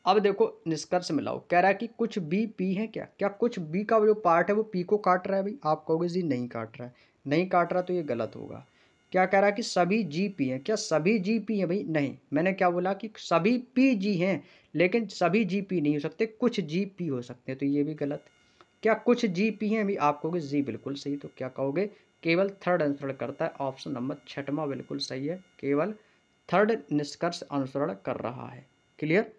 अब देखो निष्कर्ष मिलाओ कह रहा है कि कुछ बी पी है क्या क्या कुछ बी का जो पार्ट है वो पी को काट रहा है भाई आप कहोगे जी नहीं काट रहा है नहीं काट रहा तो ये गलत होगा क्या कह रहा है कि सभी जी पी हैं क्या सभी जी पी हैं भाई नहीं मैंने क्या बोला कि सभी पी जी हैं लेकिन सभी जी पी नहीं हो सकते कुछ जी पी हो सकते हैं तो ये भी गलत क्या कुछ जी पी हैं भाई आप कहोगे जी बिल्कुल सही तो क्या कहोगे केवल थर्ड अनुसरण करता है ऑप्शन नंबर छठवा बिल्कुल सही है केवल थर्ड निष्कर्ष अनुसरण कर रहा है क्लियर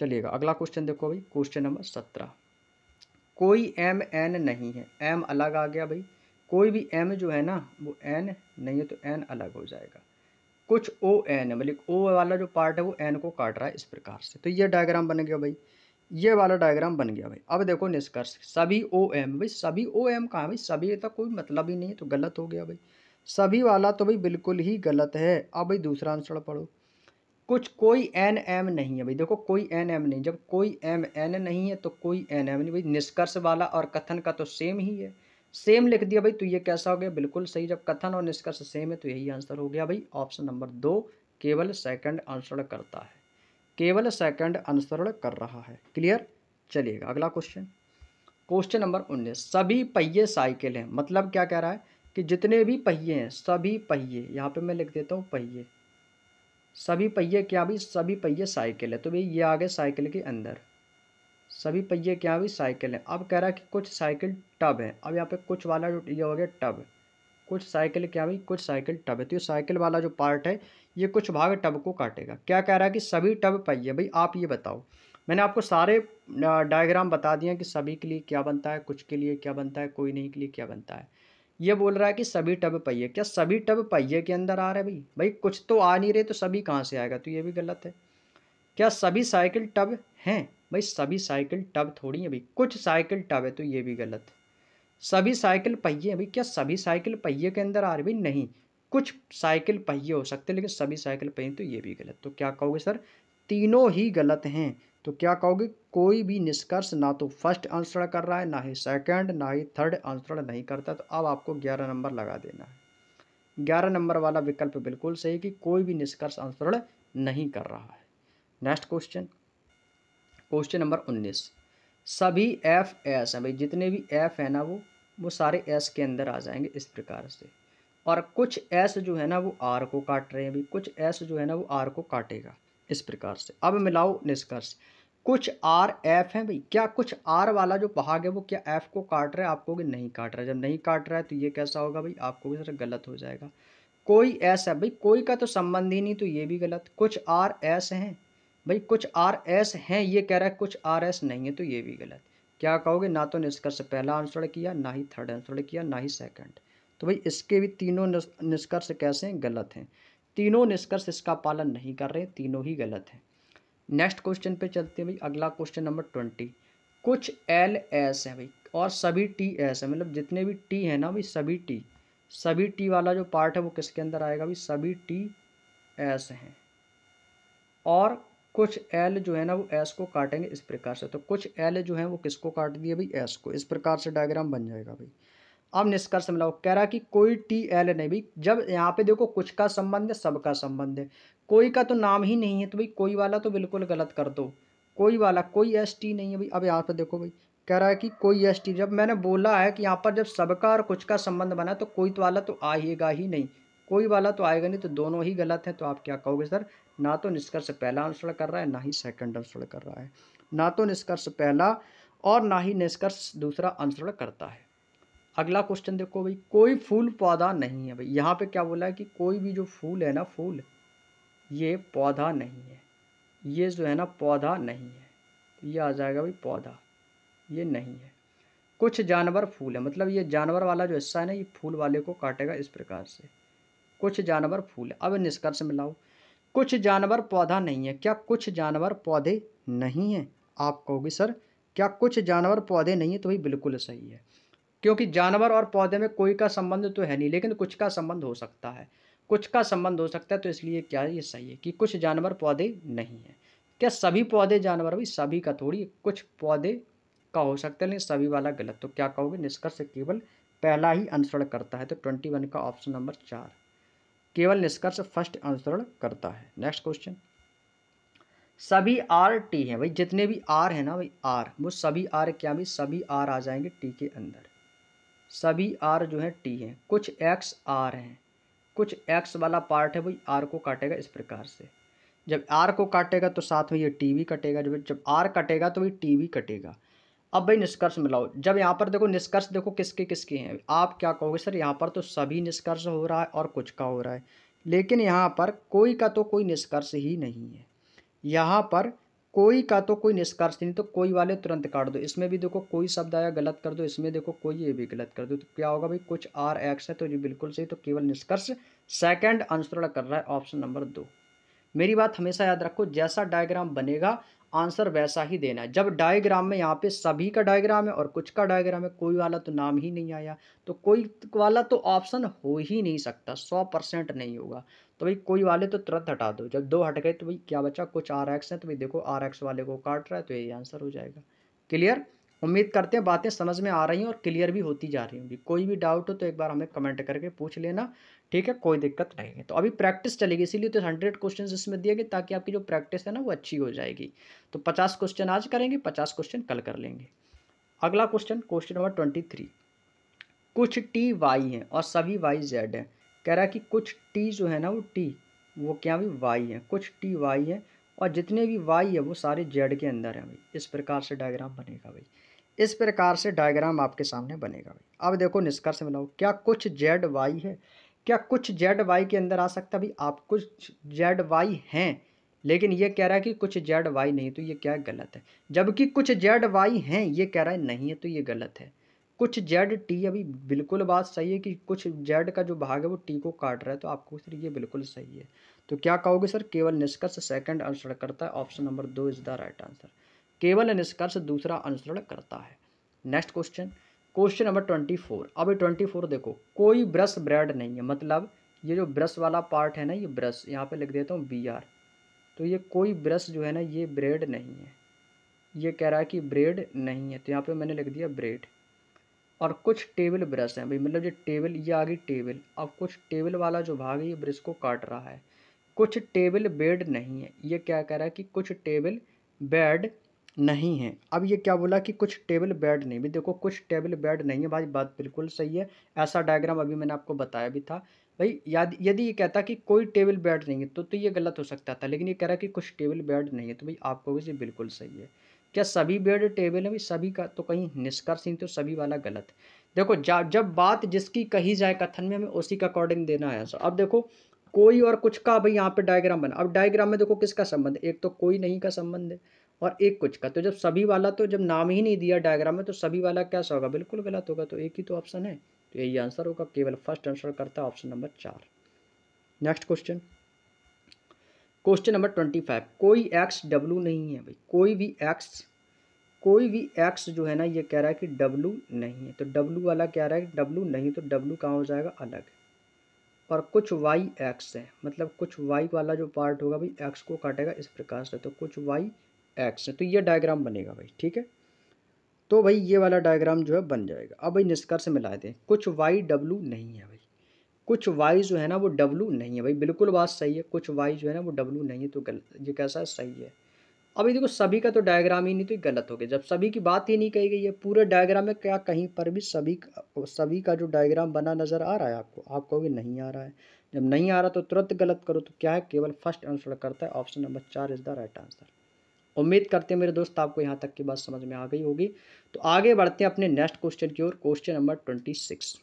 चलिएगा अगला क्वेश्चन देखो भाई क्वेश्चन नंबर सत्रह कोई एम एन नहीं है एम अलग आ गया भाई कोई भी एम जो है ना वो एन नहीं है तो एन अलग हो जाएगा कुछ ओ एन है मतलब ओ वाला जो पार्ट है वो एन को काट रहा है इस प्रकार से तो ये डायग्राम बन गया भाई ये वाला डायग्राम बन गया भाई अब देखो निष्कर्ष सभी ओ एम भाई सभी ओ एम कहाँ भाई सभी तक कोई मतलब ही नहीं है तो गलत हो गया भाई सभी वाला तो भाई बिल्कुल ही गलत है अब भाई दूसरा आंसर पढ़ो कुछ कोई एन एम नहीं है भाई देखो कोई एन एम नहीं जब कोई एम एन नहीं है तो कोई एन एम नहीं भाई निष्कर्ष वाला और कथन का तो सेम ही है सेम लिख दिया भाई तो ये कैसा हो गया बिल्कुल सही जब कथन और निष्कर्ष सेम है तो यही आंसर हो गया भाई ऑप्शन नंबर दो केवल सेकंड आंसर करता है केवल सेकंड अनुसरण कर रहा है क्लियर चलिएगा अगला क्वेश्चन क्वेश्चन नंबर उन्नीस सभी पहिए साइकिल हैं मतलब क्या कह रहा है कि जितने भी पहिए हैं सभी पहिए यहाँ पे मैं लिख देता हूँ पहिए सभी पहिए क्या भी सभी पहिए साइकिल है तो भाई ये आ गए साइकिल के अंदर सभी पहिए क्या भी साइकिल है अब कह रहा है कि कुछ साइकिल टब है अब यहाँ पे कुछ वाला जो ये हो गया टब कुछ साइकिल क्या भाई कुछ साइकिल टब है तो ये साइकिल वाला जो पार्ट है ये कुछ भाग टब को काटेगा क्या कह रहा है कि सभी टब पहिए भाई आप ये बताओ मैंने आपको सारे डायग्राम बता दिए कि सभी के लिए क्या बनता है कुछ के लिए क्या बनता है कोई नहीं के लिए क्या बनता है ये बोल रहा है कि सभी टब पहिए क्या सभी टब पहिए के अंदर आ रहे भाई भाई कुछ तो आ नहीं रहे तो सभी कहाँ से आएगा तो ये भी गलत है क्या सभी साइकिल टब हैं भाई सभी साइकिल टब थोड़ी है भाई कुछ साइकिल टब है तो ये भी गलत है सभी साइकिल पहिए भाई क्या सभी साइकिल पहिए के अंदर आ रहे भाई नहीं कुछ साइकिल पहिए हो सकते लेकिन सभी साइकिल पहिए तो ये भी गलत तो क्या कहोगे सर तीनों ही गलत हैं तो क्या कहोगे कोई भी निष्कर्ष ना तो फर्स्ट आंसर कर रहा है ना ही सेकंड ना ही थर्ड आंसर नहीं करता तो अब आपको ग्यारह नंबर लगा देना है ग्यारह नंबर वाला विकल्प बिल्कुल सही कि कोई भी निष्कर्ष आंसर नहीं कर रहा है नेक्स्ट क्वेश्चन क्वेश्चन नंबर उन्नीस सभी एफ एस हैं भाई जितने भी एफ है ना वो वो सारे एस के अंदर आ जाएंगे इस प्रकार से और कुछ एस जो है ना वो आर को काट रहे हैं भाई कुछ एस जो है ना वो आर को काटेगा इस प्रकार से अब मिलाओ निष्कर्ष कुछ आर एफ है भाई क्या कुछ आर वाला जो भाग है वो क्या एफ को काट रहा है आपको कि नहीं काट रहा है जब नहीं काट रहा है तो ये कैसा होगा भाई आपको भी सर गलत हो जाएगा कोई एस है भाई कोई का तो संबंध ही नहीं तो ये भी गलत कुछ आर एस हैं भाई कुछ आर एस हैं ये कह रहा है कुछ आर एस नहीं है तो ये भी गलत क्या कहोगे ना तो निष्कर्ष पहला आंसर किया ना ही थर्ड आंसर किया ना ही सेकेंड तो भाई इसके भी तीनों निष्कर्ष कैसे हैं गलत हैं तीनों निष्कर्ष इसका पालन नहीं कर रहे तीनों ही गलत हैं नेक्स्ट क्वेश्चन पे चलते हैं भाई अगला क्वेश्चन नंबर ट्वेंटी कुछ एल एस है भाई और सभी टी एस है मतलब जितने भी टी हैं ना भाई सभी टी सभी टी वाला जो पार्ट है वो किसके अंदर आएगा भाई सभी टी एस हैं और कुछ एल जो है ना वो एस को काटेंगे इस प्रकार से तो कुछ एल जो है वो किसको काट दिए भाई एस को इस प्रकार से डायग्राम बन जाएगा भाई अब निष्कर्ष मिलाओ कह रहा कि कोई टी एल नहीं भाई जब यहाँ पे देखो कुछ का संबंध है सबका संबंध है कोई का तो नाम ही नहीं है तो भाई कोई वाला तो बिल्कुल गलत कर दो कोई वाला कोई एस टी नहीं है भाई अब यहाँ पे देखो भाई कह रहा है कि कोई एस टी जब मैंने बोला है कि यहाँ पर जब सबका और कुछ का संबंध बना तो कोई तो वाला तो आएगा ही नहीं कोई वाला तो आएगा नहीं तो दोनों ही गलत हैं तो आप क्या कहोगे सर ना तो निष्कर्ष पहला अनुसरण कर रहा है ना ही सेकंड अनुसरण कर रहा है ना तो निष्कर्ष पहला और ना ही निष्कर्ष दूसरा आंसर करता है अगला क्वेश्चन देखो भाई कोई फूल पौधा नहीं है भाई यहाँ पे क्या बोला है कि कोई भी जो फूल है ना फूल ये पौधा नहीं है ये जो है ना पौधा नहीं है तो ये आ जाएगा भाई पौधा ये नहीं है कुछ जानवर फूल है मतलब ये जानवर वाला जो हिस्सा है ना ये फूल वाले को काटेगा इस प्रकार से कुछ जानवर फूल है अब निष्कर्ष मिलाओ कुछ जानवर पौधा नहीं है क्या कुछ जानवर पौधे नहीं हैं आप कहोगे सर क्या कुछ जानवर पौधे नहीं है तो भाई बिल्कुल सही है क्योंकि जानवर और पौधे में कोई का संबंध तो है नहीं लेकिन कुछ का संबंध हो सकता है कुछ का संबंध हो सकता है तो इसलिए क्या ये सही है कि कुछ जानवर पौधे नहीं हैं क्या सभी पौधे जानवर भी सभी का थोड़ी कुछ पौधे का हो सकता है लेकिन सभी वाला गलत तो क्या कहोगे निष्कर्ष केवल पहला ही अनुसरण करता है तो ट्वेंटी वन का ऑप्शन नंबर चार केवल निष्कर्ष फर्स्ट अनुसरण करता है नेक्स्ट क्वेश्चन सभी आर टी हैं भाई जितने भी आर हैं ना भाई आर वो सभी आर क्या भाई सभी आर आ जाएंगे टी के अंदर सभी आर जो है टी हैं कुछ एक्स आर हैं कुछ एक्स वाला पार्ट है वही आर को काटेगा इस प्रकार से जब आर को काटेगा तो साथ में ये टी भी कटेगा जब जब आर कटेगा तो वही टी भी कटेगा अब भाई निष्कर्ष मिलाओ जब यहाँ पर देखो निष्कर्ष देखो किसके किसके हैं आप क्या कहोगे सर यहाँ पर तो सभी निष्कर्ष हो रहा है और कुछ का हो रहा है लेकिन यहाँ पर कोई का तो कोई निष्कर्ष ही नहीं है यहाँ पर कोई का तो कोई निष्कर्ष नहीं तो कोई वाले तुरंत काट दो इसमें भी देखो कोई शब्द आया गलत कर दो इसमें देखो कोई ये भी गलत कर दो तो क्या होगा भाई कुछ आर एक्स है तो ये बिल्कुल सही तो केवल निष्कर्ष सेकंड आंसर कर रहा है ऑप्शन नंबर दो मेरी बात हमेशा याद रखो जैसा डायग्राम बनेगा आंसर वैसा ही देना है जब डायग्राम में यहाँ पे सभी का डायग्राम है और कुछ का डायग्राम है कोई वाला तो नाम ही नहीं आया तो कोई वाला तो ऑप्शन हो ही नहीं सकता सौ परसेंट नहीं होगा तो भाई कोई वाले तो तुरंत हटा दो जब दो हट गए तो भाई क्या बचा कुछ आर एक्स है तो भाई देखो आर एक्स वाले को काट रहा है तो यही आंसर हो जाएगा क्लियर उम्मीद करते हैं बातें समझ में आ रही हैं और क्लियर भी होती जा रही होंगी कोई भी डाउट हो तो एक बार हमें कमेंट करके पूछ लेना ठीक है कोई दिक्कत नहीं है तो अभी प्रैक्टिस चलेगी इसीलिए तो हंड्रेड क्वेश्चन इसमें दिए गए ताकि आपकी जो प्रैक्टिस है ना वो अच्छी हो जाएगी तो पचास क्वेश्चन आज करेंगे पचास क्वेश्चन कल कर लेंगे अगला question question number twenty three कुछ टी वाई हैं और सभी वाई जेड हैं कह रहा है कि कुछ टी जो है ना वो टी वो क्या भी वाई है कुछ टी वाई है और जितने भी वाई है वो सारे जेड के अंदर है भाई इस प्रकार से डायग्राम बनेगा भाई इस प्रकार से डायग्राम आपके सामने बनेगा भाई अब देखो निष्कर्ष बनाओ क्या कुछ जेड वाई है क्या कुछ जेड वाई के अंदर आ सकता भाई आप कुछ जेड वाई हैं लेकिन ये कह रहा है कि कुछ जेड वाई नहीं तो ये क्या गलत है जबकि कुछ जेड वाई हैं ये कह रहा है नहीं है तो ये गलत है कुछ जेड टी अभी बिल्कुल बात सही है कि कुछ जेड का जो भाग है वो टी को काट रहा है तो आपको सर ये बिल्कुल सही है तो क्या कहोगे सर केवल निष्कर्ष सेकंड अनुसरण करता है ऑप्शन नंबर दो इज द राइट आंसर केवल निष्कर्ष दूसरा अनुसरण करता है next question question number twenty four अभी ट्वेंटी फोर देखो कोई ब्रश ब्रेड नहीं है मतलब ये जो ब्रश वाला पार्ट है ना ये ब्रश यहाँ पे लिख देता हूँ बी आर तो ये कोई ब्रश जो है ना ये ब्रेड नहीं है ये कह रहा है कि ब्रेड नहीं है तो यहाँ पे मैंने लिख दिया ब्रेड और कुछ टेबल ब्रश हैं भाई मतलब जो टेबल ये आ गई टेबल अब कुछ टेबल वाला जो भाग है ये ब्रश को काट रहा है कुछ टेबल बेड नहीं है ये क्या कह रहा है कि कुछ टेबल बेड नहीं है अब ये क्या बोला कि कुछ टेबल बेड नहीं भी देखो कुछ टेबल बेड नहीं है भाई बात बिल्कुल सही है ऐसा डायग्राम अभी मैंने आपको बताया भी था भाई याद यदि ये कहता कि कोई टेबल बेड नहीं है तो तो ये गलत हो सकता था लेकिन ये कह रहा कि कुछ टेबल बेड नहीं है तो भाई आपको भी बिल्कुल सही है क्या सभी बेड टेबल है भी सभी का तो कहीं निष्कर्ष नहीं तो सभी वाला गलत देखो जब बात जिसकी कही जाए कथन में हमें उसी के अकॉर्डिंग देना है आंसर अब देखो कोई और कुछ का भाई यहाँ पे डायग्राम बना अब डायग्राम में देखो किसका संबंध एक तो कोई नहीं का संबंध है और एक कुछ का तो जब सभी वाला तो जब नाम ही नहीं दिया डायग्राम में तो सभी वाला कैसा होगा बिल्कुल गलत होगा तो एक ही तो ऑप्शन है तो यही आंसर होगा केवल फर्स्ट आंसर करता है ऑप्शन नंबर चार next question question number twenty five कोई एक्स डब्लू नहीं है भाई कोई भी एक्स कोई भी एक्स जो है ना ये कह रहा है कि डब्लू नहीं है तो डब्लू वाला कह रहा है कि डब्लू नहीं तो डब्लू कहाँ हो जाएगा अलग और कुछ वाई एक्स है मतलब कुछ वाई वाला जो पार्ट होगा भाई एक्स को काटेगा इस प्रकार से तो कुछ वाई एक्स है तो ये डायग्राम बनेगा भाई ठीक है तो भाई ये वाला डायग्राम जो है बन जाएगा अब भाई निष्कर्ष मिला दें कुछ वाई डब्लू नहीं है भाई कुछ वाई जो है ना वो डब्लू नहीं है भाई बिल्कुल बात सही है कुछ वाई जो है ना वो डब्लू नहीं है तो गलत ये कैसा है सही है अभी देखो सभी का तो डायग्राम ही नहीं तो गलत हो गया जब सभी की बात ही नहीं कही गई है पूरे डायग्राम में क्या कहीं पर भी सभी सभी का जो डायग्राम बना नज़र आ रहा है आपको आप कहोगे नहीं आ रहा है जब नहीं आ रहा तो तुरंत गलत करो तो क्या है केवल फर्स्ट आंसर करता है ऑप्शन नंबर चार इज़ द राइट आंसर उम्मीद करते हैं मेरे दोस्त आपको यहाँ तक की बात समझ में आ गई होगी तो आगे बढ़ते हैं अपने नेक्स्ट क्वेश्चन की ओर क्वेश्चन नंबर ट्वेंटी सिक्स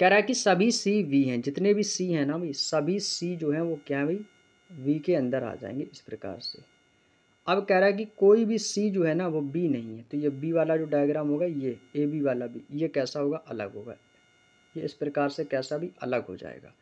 कह रहा है कि सभी सी वी हैं जितने भी सी हैं ना भाई सभी सी जो हैं वो क्या है भाई वी के अंदर आ जाएंगे इस प्रकार से अब कह रहा है कि कोई भी सी जो है ना वो बी नहीं है तो ये बी वाला जो डायग्राम होगा ये ए बी वाला भी ये कैसा होगा अलग होगा ये इस प्रकार से कैसा भी अलग हो जाएगा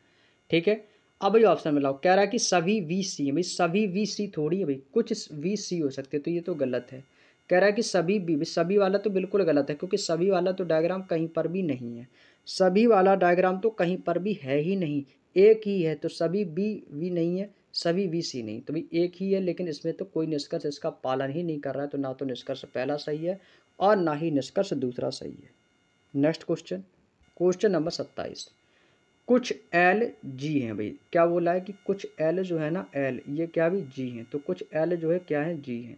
ठीक है अब भाई ऑप्शन में लाओ कह रहा है कि सभी वी सी है भाई सभी वी सी थोड़ी है भाई कुछ वी सी हो सकते तो ये तो गलत है कह रहा है कि सभी बी सभी वाला तो बिल्कुल गलत है क्योंकि सभी वाला तो डायग्राम कहीं पर भी नहीं है सभी वाला डायग्राम तो कहीं पर भी है ही नहीं एक ही है तो सभी बी वी नहीं है सभी बी सी नहीं तो भी एक ही है लेकिन इसमें तो कोई निष्कर्ष इसका पालन ही नहीं कर रहा है तो ना तो निष्कर्ष पहला सही है और ना ही निष्कर्ष दूसरा सही है नेक्स्ट क्वेश्चन क्वेश्चन नंबर सत्ताईस कुछ एल जी हैं भाई क्या बोला है कि कुछ एल जो है ना एल ये क्या भी जी हैं तो कुछ एल जो है क्या है जी हैं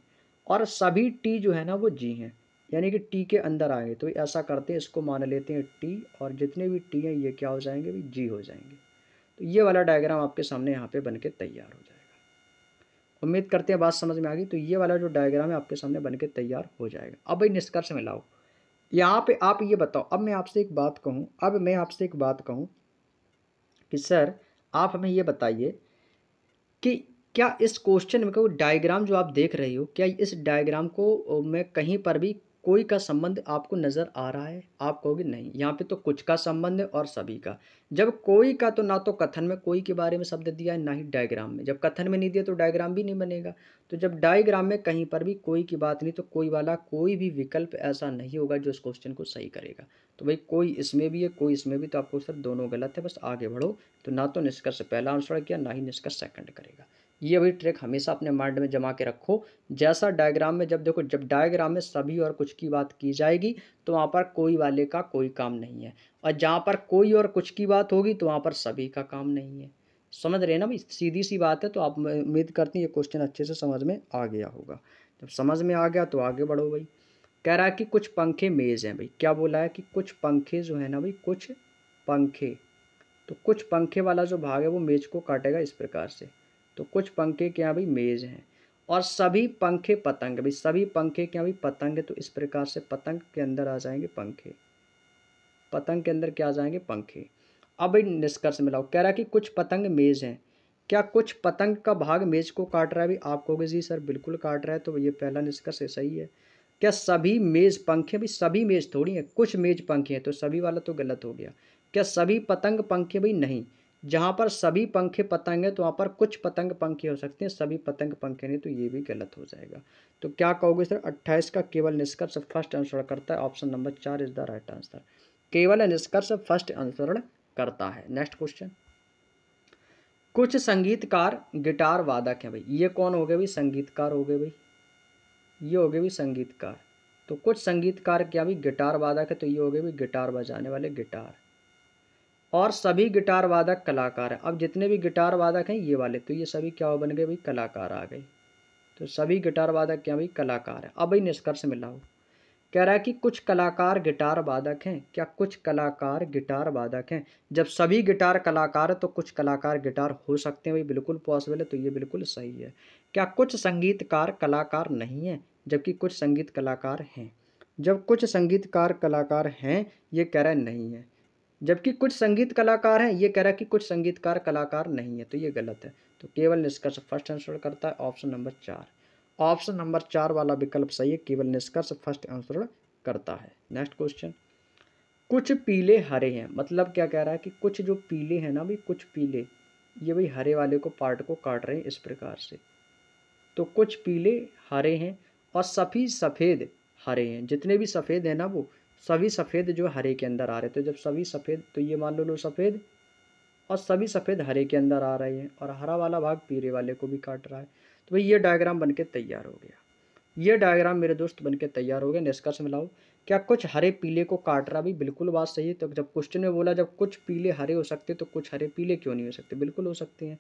और सभी टी जो है ना वो जी हैं यानी कि टी के अंदर आएंगे तो ऐसा करते हैं इसको मान लेते हैं टी और जितने भी टी हैं ये क्या हो जाएंगे भी जी हो जाएंगे तो ये वाला डायग्राम आपके सामने यहाँ पे बन के तैयार हो जाएगा उम्मीद करते हैं बात समझ में आ गई तो ये वाला जो डायग्राम है आपके सामने बन के तैयार हो जाएगा अब भाई निष्कर्ष में लाओ यहाँ पर आप ये बताओ अब मैं आपसे एक बात कहूँ अब मैं आपसे एक बात कहूँ कि सर आप हमें ये बताइए कि क्या इस क्वेश्चन में कोई डायग्राम जो आप देख रहे हो क्या इस डायग्राम को मैं कहीं पर भी कोई का संबंध आपको नज़र आ रहा है आप कहोगे नहीं यहाँ पे तो कुछ का संबंध है और सभी का जब कोई का तो ना तो कथन में कोई के बारे में शब्द दिया है ना ही डायग्राम में जब कथन में नहीं दिया तो डायग्राम भी नहीं बनेगा तो जब डायग्राम में कहीं पर भी कोई की बात नहीं तो कोई वाला कोई भी विकल्प ऐसा नहीं होगा जो इस क्वेश्चन को सही करेगा तो भाई कोई इसमें भी है कोई इसमें भी तो आपको सर दोनों गलत है बस आगे बढ़ो तो ना तो निष्कर्ष पहला आंसर किया ना ही निष्कर्ष सेकंड करेगा ये भी ट्रिक हमेशा अपने माइंड में जमा के रखो जैसा डायग्राम में जब देखो जब डायग्राम में सभी और कुछ की बात की जाएगी तो वहाँ पर कोई वाले का कोई काम नहीं है और जहाँ पर कोई और कुछ की बात होगी तो वहाँ पर सभी का काम नहीं है समझ रहे ना भाई सीधी सी बात है तो आप उम्मीद करती हैं ये क्वेश्चन अच्छे से समझ में आ गया होगा जब समझ में आ गया तो आगे बढ़ो भाई कह रहा है कि कुछ पंखे मेज़ हैं भाई क्या बोला है कि कुछ पंखे जो है ना भाई कुछ पंखे तो कुछ पंखे वाला जो भाग है वो मेज को काटेगा इस प्रकार से तो कुछ पंखे के यहाँ भी मेज हैं और सभी पंखे पतंग भी सभी पंखे के यहाँ भी पतंग है तो इस प्रकार से पतंग के अंदर आ जाएंगे पंखे पतंग के अंदर क्या आ जाएंगे पंखे अब इन निष्कर्ष मिलाओ कह रहा कि कुछ पतंग मेज़ हैं क्या कुछ पतंग का भाग मेज को काट रहा है भी आप कहोगे जी सर बिल्कुल काट रहा है तो ये पहला निष्कर्ष सही है क्या सभी मेज़ पंखे भी सभी मेज़ थोड़ी हैं कुछ मेज़ पंखे हैं तो सभी वाला तो गलत हो गया क्या सभी पतंग पंखे भी नहीं जहाँ पर सभी पंखे पतंग हैं तो वहाँ पर कुछ पतंग पंखे हो सकते हैं सभी पतंग पंखे नहीं तो ये भी गलत हो जाएगा तो क्या कहोगे सर अट्ठाईस का केवल निष्कर्ष फर्स्ट आंसर करता है ऑप्शन नंबर चार इज द राइट आंसर केवल निष्कर्ष फर्स्ट आंसर करता है नेक्स्ट क्वेश्चन कुछ संगीतकार गिटार वादक हैं भाई ये कौन हो गए भाई संगीतकार हो गए भाई ये हो गए भी संगीतकार तो कुछ संगीतकार क्या भाई गिटार वादक है तो ये हो गए भाई गिटार बजाने वाले गिटार और सभी गिटार वादक कलाकार हैं अब जितने भी गिटार वादक हैं ये वाले तो ये सभी क्या बन गए भाई कलाकार आ गए तो सभी गिटार वादक क्या भाई कलाकार हैं अब भाई निष्कर्ष मिला हो कह रहा है कि कुछ कलाकार गिटार वादक हैं क्या कुछ कलाकार गिटार वादक हैं जब सभी गिटार कलाकार हैं तो कुछ कलाकार गिटार हो सकते हैं भाई बिल्कुल पॉसिबल है तो ये बिल्कुल सही है क्या कुछ संगीतकार कलाकार नहीं हैं जबकि कुछ संगीत कलाकार हैं जब कुछ संगीतकार कलाकार हैं ये कह रहे नहीं है जबकि कुछ संगीत कलाकार हैं ये कह रहा है कि कुछ संगीतकार कलाकार नहीं है तो ये गलत है तो केवल निष्कर्ष फर्स्ट आंसर करता है ऑप्शन नंबर चार ऑप्शन नंबर चार वाला विकल्प सही है केवल निष्कर्ष फर्स्ट आंसर करता है नेक्स्ट क्वेश्चन कुछ पीले हरे हैं मतलब क्या कह रहा है कि कुछ जो पीले हैं ना भाई कुछ पीले ये भाई हरे वाले को पार्ट को काट रहे हैं इस प्रकार से तो कुछ पीले हरे हैं और सभी सफ़ेद हरे हैं जितने भी सफ़ेद हैं ना वो सभी सफ़ेद जो हरे के अंदर आ रहे थे जब सभी सफ़ेद तो ये मान लो लो सफ़ेद और सभी सफ़ेद हरे के अंदर आ रहे हैं और हरा वाला भाग पीले वाले को भी काट रहा है तो भाई ये डायग्राम बनके तैयार हो गया ये डायग्राम मेरे दोस्त बनके तैयार हो गया निष्कर्ष में लाओ क्या कुछ हरे पीले को काट रहा भी बिल्कुल बात सही है तो जब क्वेश्चन में बोला जब कुछ पीले हरे हो सकते तो कुछ हरे पीले क्यों नहीं हो सकते बिल्कुल हो सकते हैं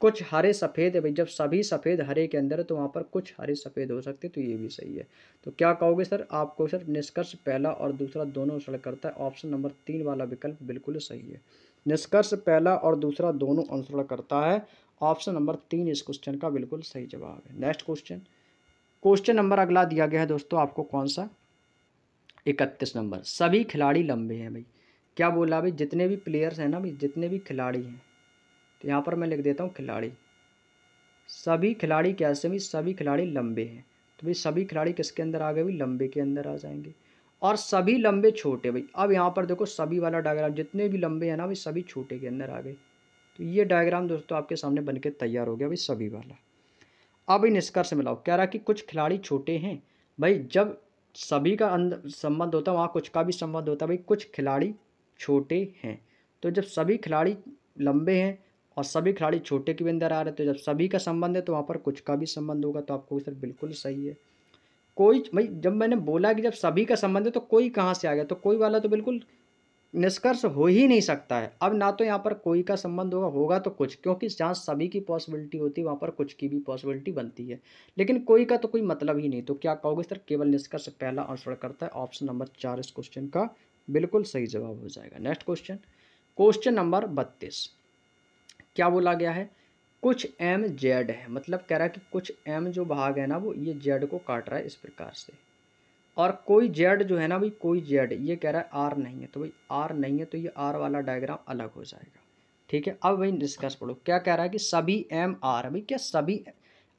कुछ हरे सफ़ेद है भाई जब सभी सफ़ेद हरे के अंदर है तो वहाँ पर कुछ हरे सफ़ेद हो सकते तो ये भी सही है तो क्या कहोगे सर आपको सर निष्कर्ष पहला और दूसरा दोनों अनुसरण करता है ऑप्शन नंबर तीन वाला विकल्प बिल्कुल सही है निष्कर्ष पहला और दूसरा दोनों अनुसरण करता है ऑप्शन नंबर तीन इस क्वेश्चन का बिल्कुल सही जवाब है नेक्स्ट क्वेश्चन क्वेश्चन नंबर अगला दिया गया है दोस्तों आपको कौन सा इकतीस नंबर सभी खिलाड़ी लंबे हैं भाई क्या बोला भाई जितने भी प्लेयर्स हैं ना भाई जितने भी खिलाड़ी हैं तो यहाँ पर मैं लिख देता हूँ खिलाड़ी सभी खिलाड़ी कैसे भी सभी खिलाड़ी लंबे हैं तो भाई सभी खिलाड़ी किसके अंदर आ गए भाई लंबे के अंदर आ जाएंगे और सभी लंबे छोटे भाई अब यहाँ पर देखो सभी वाला डायग्राम जितने भी लंबे हैं ना भाई सभी छोटे के अंदर आ गए तो ये डायग्राम दोस्तों आपके सामने बन के तैयार हो गया भाई सभी वाला अब निष्कर्ष मिलाओ कह रहा कि कुछ खिलाड़ी छोटे हैं भाई जब सभी का अंदर संबंध होता है वहाँ कुछ का भी संबंध होता है भाई कुछ खिलाड़ी छोटे हैं तो जब सभी खिलाड़ी लंबे हैं और सभी खिलाड़ी छोटे के भी अंदर आ रहे थे जब सभी का संबंध है तो वहाँ पर कुछ का भी संबंध होगा तो आपको सर बिल्कुल सही है कोई भाई जब मैंने बोला कि जब सभी का संबंध है तो कोई कहाँ से आ गया तो कोई वाला तो बिल्कुल निष्कर्ष हो ही नहीं सकता है अब ना तो यहाँ पर कोई का संबंध होगा होगा तो कुछ क्योंकि जहाँ सभी की पॉसिबिलिटी होती है वहाँ पर कुछ की भी पॉसिबिलिटी बनती है लेकिन कोई का तो कोई मतलब ही नहीं तो क्या कहोगे सर केवल निष्कर्ष पहला आंसर करता है ऑप्शन नंबर चार इस क्वेश्चन का बिल्कुल सही जवाब हो जाएगा नेक्स्ट क्वेश्चन क्वेश्चन नंबर बत्तीस क्या बोला गया है कुछ एम जेड है मतलब कह रहा है कि कुछ एम जो भाग है ना वो ये जेड को काट रहा है इस प्रकार से और कोई जेड जो है ना भाई कोई जेड ये कह रहा है आर नहीं है तो भाई आर नहीं है तो ये आर वाला डायग्राम अलग हो जाएगा ठीक है अब भाई निष्कर्ष पढ़ो क्या कह रहा है कि सभी एम आर भाई क्या सभी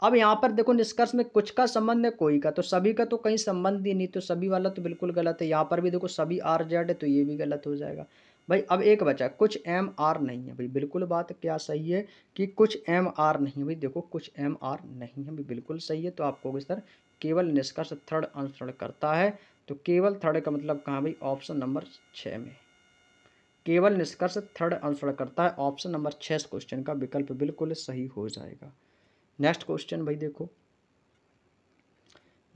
अब यहाँ पर देखो निष्कर्ष में कुछ का संबंध है कोई का तो सभी का तो कहीं संबंध ही नहीं तो सभी वाला तो बिल्कुल गलत है यहाँ पर भी देखो सभी आर जेड है तो ये भी गलत हो जाएगा भाई अब एक बचा कुछ एम आर नहीं है भाई बिल्कुल बात क्या सही है कि कुछ एम आर नहीं है भाई देखो कुछ एम आर नहीं है भाई बिल्कुल सही है तो आपको इस तरह केवल निष्कर्ष थर्ड अनुसरण करता है तो केवल थर्ड का मतलब कहाँ भाई ऑप्शन नंबर छः में केवल निष्कर्ष थर्ड अनुसरण करता है ऑप्शन नंबर छः इस क्वेश्चन का विकल्प बिल्कुल सही हो जाएगा नेक्स्ट क्वेश्चन भाई देखो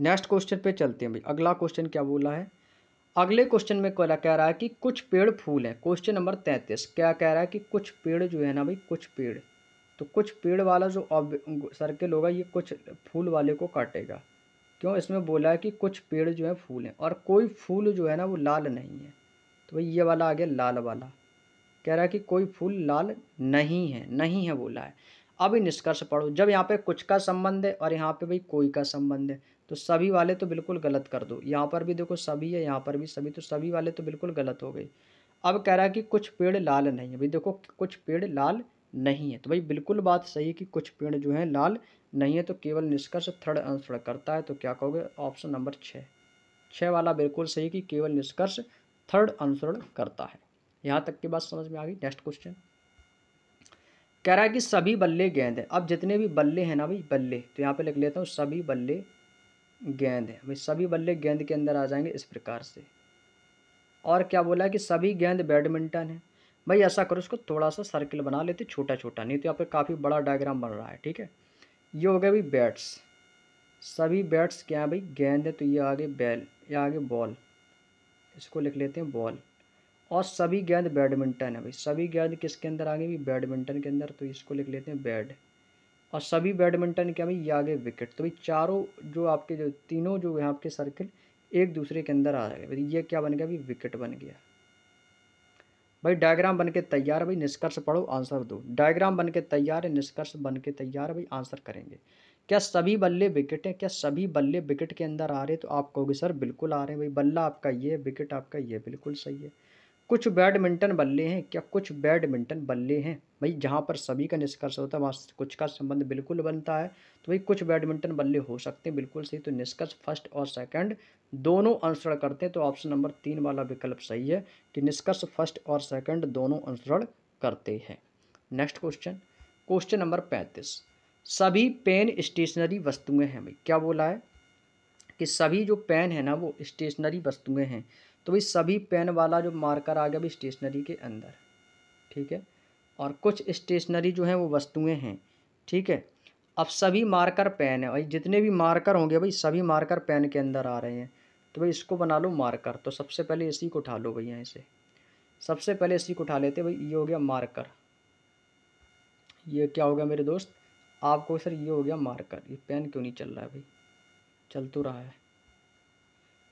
नेक्स्ट क्वेश्चन पे चलते हैं भाई अगला क्वेश्चन क्या बोला है अगले क्वेश्चन में कह रहा है कि कुछ पेड़ फूल हैं क्वेश्चन नंबर तैंतीस क्या कह रहा है कि कुछ पेड़ जो है ना भाई कुछ पेड़ तो कुछ पेड़ वाला जो सर्किल होगा ये कुछ फूल वाले को काटेगा क्यों इसमें बोला है कि कुछ पेड़ जो है फूल हैं और कोई फूल जो है ना वो लाल नहीं है तो भाई ये वाला आ गया लाल वाला कह रहा है कि कोई फूल लाल नहीं है नहीं है बोला है अभी निष्कर्ष पढ़ो जब यहाँ पर कुछ का संबंध है और यहाँ पे भाई कोई का संबंध है तो सभी वाले तो बिल्कुल गलत कर दो यहाँ पर भी देखो सभी है यहाँ पर भी सभी तो सभी वाले तो बिल्कुल गलत हो गए अब कह रहा है कि कुछ पेड़ लाल नहीं है भाई देखो कुछ पेड़ लाल नहीं है तो भाई बिल्कुल बात सही है कि कुछ पेड़ जो हैं लाल नहीं है तो केवल निष्कर्ष थर्ड आंसर करता है तो क्या कहोगे ऑप्शन नंबर छः छः वाला बिल्कुल सही कि केवल निष्कर्ष थर्ड आंसर करता है यहाँ तक की बात समझ में आ गई नेक्स्ट क्वेश्चन कह रहा है कि सभी बल्ले गेंद है अब जितने भी बल्ले हैं ना भाई बल्ले तो यहाँ पे लिख लेता हूँ सभी बल्ले गेंद है भाई सभी बल्ले गेंद के अंदर आ जाएंगे इस प्रकार से और क्या बोला है कि सभी गेंद बैडमिंटन है भाई ऐसा करो उसको थोड़ा सा सर्किल बना लेते छोटा छोटा नहीं तो यहाँ पर काफ़ी बड़ा डायग्राम बन रहा है ठीक है ये हो गया भाई बैट्स सभी बैट्स क्या है भाई गेंद है तो ये आगे बैल या आगे बॉल इसको लिख लेते हैं बॉल और सभी गेंद बैडमिंटन है भाई सभी गेंद किसके अंदर आ गई भाई बैडमिंटन के अंदर तो इसको लिख लेते हैं बैड और सभी बैडमिंटन के भाई ये आगे विकेट तो भाई चारों जो आपके जो तीनों जो यहाँ आपके सर्किल एक दूसरे के अंदर आ भाई ये क्या बन गया भाई विकेट बन गया भाई डायग्राम बन के तैयार भाई निष्कर्ष पढ़ो आंसर दो डायग्राम बन के तैयार है निष्कर्ष बन के तैयार है भाई आंसर करेंगे क्या सभी बल्ले विकेट हैं क्या सभी बल्ले विकेट के अंदर आ रहे तो आप कहोगे सर बिल्कुल आ रहे हैं भाई बल्ला आपका ये विकेट आपका ये बिल्कुल सही है कुछ बैडमिंटन बल्ले हैं क्या कुछ बैडमिंटन बल्ले हैं भाई जहाँ पर सभी का निष्कर्ष होता है वहाँ कुछ का संबंध बिल्कुल बनता है तो भाई कुछ बैडमिंटन बल्ले हो सकते हैं बिल्कुल सही तो निष्कर्ष फर्स्ट और सेकंड दोनों अनुसरण करते हैं तो ऑप्शन नंबर तीन वाला विकल्प सही है कि निष्कर्ष फर्स्ट और सेकेंड दोनों अनुसरण करते हैं नेक्स्ट क्वेश्चन क्वेश्चन नंबर पैंतीस सभी पेन स्टेशनरी वस्तुएँ हैं भाई क्या बोला है कि सभी जो पेन है ना वो स्टेशनरी वस्तुएँ हैं तो भाई सभी पेन वाला जो मार्कर आ गया भाई स्टेशनरी के अंदर ठीक है और कुछ स्टेशनरी जो है वो वस्तुएं हैं ठीक है अब सभी मार्कर पेन है भाई जितने भी मार्कर होंगे भाई सभी मार्कर पेन के अंदर आ रहे हैं तो भाई इसको बना लो मार्कर तो सबसे पहले इसी को उठा लो भैया इसे सबसे पहले इसी को उठा लेते भाई ये हो गया मार्कर ये क्या हो गया मेरे दोस्त आपको सर ये हो गया मार्कर ये पेन क्यों नहीं चल रहा है भाई चल तो रहा है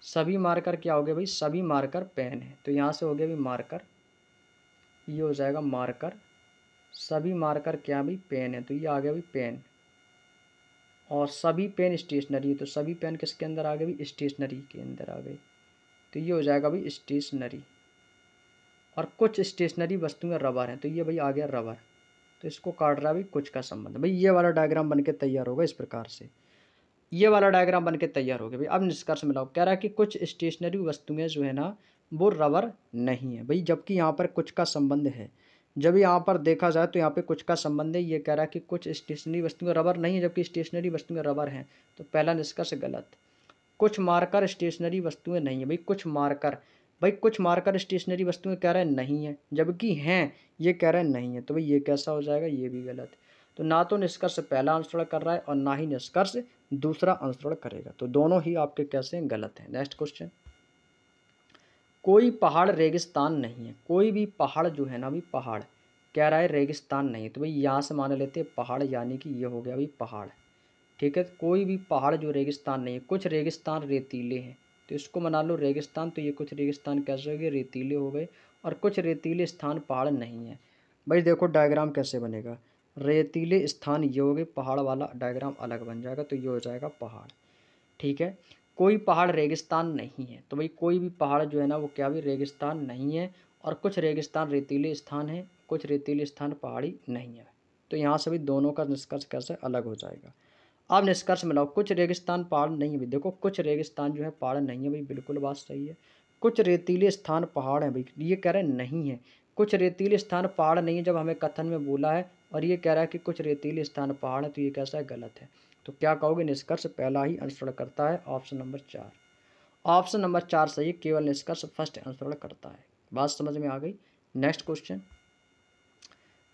सभी मार्कर क्या हो गए भाई सभी मार्कर पेन है तो यहाँ से हो गया भाई मार्कर ये हो जाएगा मार्कर सभी मार्कर क्या भाई पेन है तो ये आ गया भाई पेन और सभी पेन स्टेशनरी तो सभी पेन किसके अंदर आ गए भाई स्टेशनरी के अंदर आ गए तो ये हो जाएगा भाई स्टेशनरी और कुछ स्टेशनरी वस्तुएं रबर हैं तो ये भाई आ गया रबर तो इसको काट रहा है भाई कुछ का संबंध भाई ये वाला डायग्राम बन के तैयार होगा इस प्रकार से ये वाला डायग्राम बनके तैयार हो गया भाई अब निष्कर्ष मिलाओ कह रहा है कि कुछ स्टेशनरी वस्तुएं जो है ना वो रबर नहीं है भाई जबकि यहाँ पर कुछ का संबंध है जब यहाँ पर देखा जाए तो यहाँ पे कुछ का संबंध है ये कह रहा है कि कुछ स्टेशनरी वस्तुएं रबर नहीं है जबकि स्टेशनरी वस्तुएं रबर हैं तो पहला निष्कर्ष गलत कुछ मार्कर स्टेशनरी वस्तुएँ नहीं है भाई कुछ मार्कर भाई कुछ मार्कर स्टेशनरी वस्तुएँ कह रहे हैं नहीं है जबकि हैं ये कह रहे हैं नहीं है तो भाई ये कैसा हो जाएगा ये भी गलत है तो ना तो निष्कर्ष पहला अनुसरण कर रहा है और ना ही निष्कर्ष दूसरा अनुसरण करेगा तो दोनों ही आपके कैसे गलत हैं नेक्स्ट क्वेश्चन कोई पहाड़ रेगिस्तान नहीं है कोई भी पहाड़ जो है ना अभी पहाड़ कह रहा है रेगिस्तान नहीं है तो भाई यहाँ से मान लेते हैं पहाड़ यानी कि ये हो गया अभी पहाड़ ठीक है कोई भी पहाड़ जो रेगिस्तान नहीं है कुछ रेगिस्तान रेतीले हैं तो इसको मना लो रेगिस्तान तो ये कुछ रेगिस्तान कैसे हो गए रेतीले हो गए और कुछ रेतीले स्थान पहाड़ नहीं है भाई देखो डायग्राम कैसे बनेगा रेतीले स्थान ये हो गए पहाड़ वाला डायग्राम अलग बन जाएगा तो ये हो जाएगा पहाड़ ठीक है कोई पहाड़ रेगिस्तान नहीं है तो भाई कोई भी पहाड़ जो है ना वो क्या भी रेगिस्तान नहीं है और कुछ रेगिस्तान रेतीले स्थान है कुछ रेतीले स्थान पहाड़ी नहीं है तो यहाँ से भी दोनों का निष्कर्ष कैसे अलग हो जाएगा अब निष्कर्ष मिलाओ कुछ रेगिस्तान पहाड़ नहीं है भाई देखो कुछ रेगिस्तान जो है पहाड़ नहीं है भाई बिल्कुल बात सही है कुछ रेतीले स्थान पहाड़ हैं भाई ये कह रहे नहीं है कुछ रेतीले स्थान पहाड़ नहीं है जब हमें कथन में बोला है और ये कह रहा है कि कुछ रेतीले स्थान पहाड़ है तो ये कैसा है गलत है तो क्या कहोगे निष्कर्ष पहला ही अनुसरण करता है ऑप्शन नंबर चार ऑप्शन नंबर चार सही केवल निष्कर्ष फर्स्ट अनुसरण करता है बात समझ में आ गई नेक्स्ट क्वेश्चन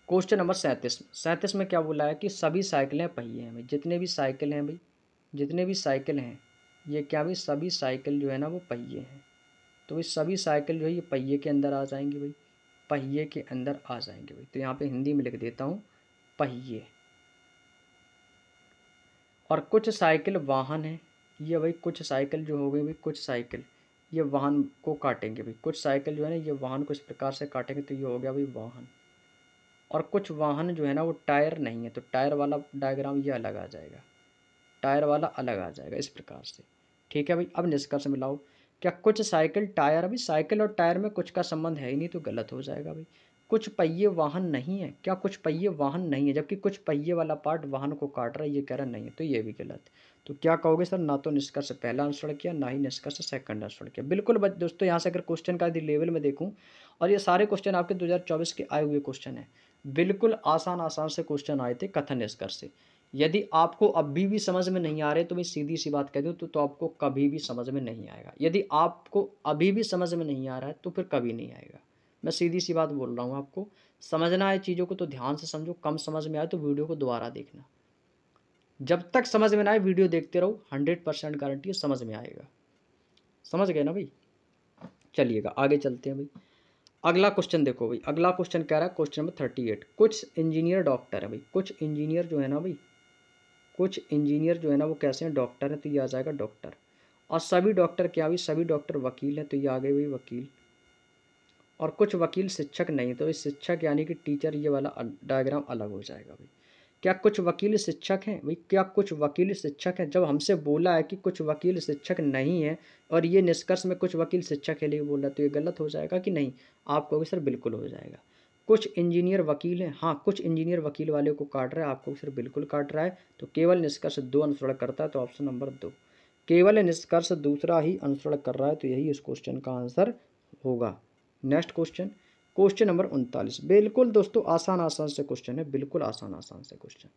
क्वेश्चन नंबर सैंतीस सैंतीस में क्या बोला है कि सभी साइकिलें पहिए हैं भाई जितने भी साइकिल हैं भाई जितने भी साइकिल हैं ये क्या भाई सभी साइकिल जो है ना वो पहिए हैं तो भाई सभी साइकिल जो है ये पहिए के अंदर आ जाएंगी भाई पहिए के अंदर आ जाएंगे भाई तो यहाँ पे हिंदी में लिख देता हूँ पहिए और कुछ साइकिल वाहन है ये भाई कुछ साइकिल जो हो गई भाई कुछ साइकिल ये वाहन को काटेंगे भाई कुछ साइकिल जो है ना ये वाहन को इस प्रकार से काटेंगे तो ये हो गया भाई वाहन और कुछ वाहन जो है ना वो टायर नहीं है तो टायर वाला डायग्राम ये अलग आ जाएगा टायर वाला अलग आ जाएगा इस प्रकार से ठीक है भाई अब निष्कर्ष मिलाओ क्या कुछ साइकिल टायर अभी साइकिल और टायर में कुछ का संबंध है ही नहीं तो गलत हो जाएगा भाई कुछ पहिए वाहन नहीं है क्या कुछ पहिए वाहन नहीं है जबकि कुछ पहिए वाला पार्ट वाहन को काट रहा है ये कह रहा नहीं है तो ये भी गलत तो क्या कहोगे सर ना तो निष्कर्ष पहला आंसर किया ना ही निष्कर्ष सेकंड आंसर किया बिल्कुल दोस्तों यहाँ से अगर क्वेश्चन का यदि लेवल में देखूँ और ये सारे क्वेश्चन आपके दो के आए हुए क्वेश्चन हैं बिल्कुल आसान आसान से क्वेश्चन आए थे कथन निष्कर्ष से यदि आपको अभी भी समझ में नहीं आ रहे तो मैं सीधी सी बात कह दूँ तो, तो आपको कभी भी समझ में नहीं आएगा यदि आपको अभी भी समझ में नहीं आ रहा है तो फिर कभी नहीं आएगा मैं सीधी सी बात बोल रहा हूँ आपको समझना है चीज़ों को तो ध्यान से समझो कम समझ में आए तो वीडियो को दोबारा देखना जब तक समझ में ना आए वीडियो देखते रहो हंड्रेड परसेंट गारंटी समझ में आएगा समझ गए ना भाई चलिएगा आगे चलते हैं भाई अगला क्वेश्चन देखो भाई अगला क्वेश्चन कह रहा है क्वेश्चन नंबर थर्टी एट कुछ इंजीनियर डॉक्टर है भाई कुछ इंजीनियर जो है ना भाई कुछ इंजीनियर जो है ना वो कैसे हैं डॉक्टर हैं तो ये आ जाएगा डॉक्टर और सभी डॉक्टर क्या हुई सभी डॉक्टर वकील हैं तो ये आ गए भाई वकील और कुछ वकील शिक्षक नहीं तो इस शिक्षक यानी कि टीचर ये वाला डायग्राम अलग हो जाएगा भाई क्या कुछ वकील शिक्षक हैं भाई क्या कुछ वकील शिक्षक हैं जब हमसे बोला है कि कुछ वकील शिक्षक नहीं है और ये निष्कर्ष में कुछ वकील शिक्षक के लिए बोला तो ये गलत हो जाएगा कि नहीं आप कहोगे सर बिल्कुल हो जाएगा कुछ इंजीनियर वकील हैं हाँ कुछ इंजीनियर वकील वाले को काट रहा है आपको सिर्फ बिल्कुल काट रहा है तो केवल निष्कर्ष दो अनुसरण करता है तो ऑप्शन नंबर दो केवल निष्कर्ष दूसरा ही अनुसरण कर रहा है तो यही इस क्वेश्चन का आंसर होगा नेक्स्ट क्वेश्चन क्वेश्चन नंबर उनतालीस बिल्कुल दोस्तों आसान आसान से क्वेश्चन है बिल्कुल आसान आसान से क्वेश्चन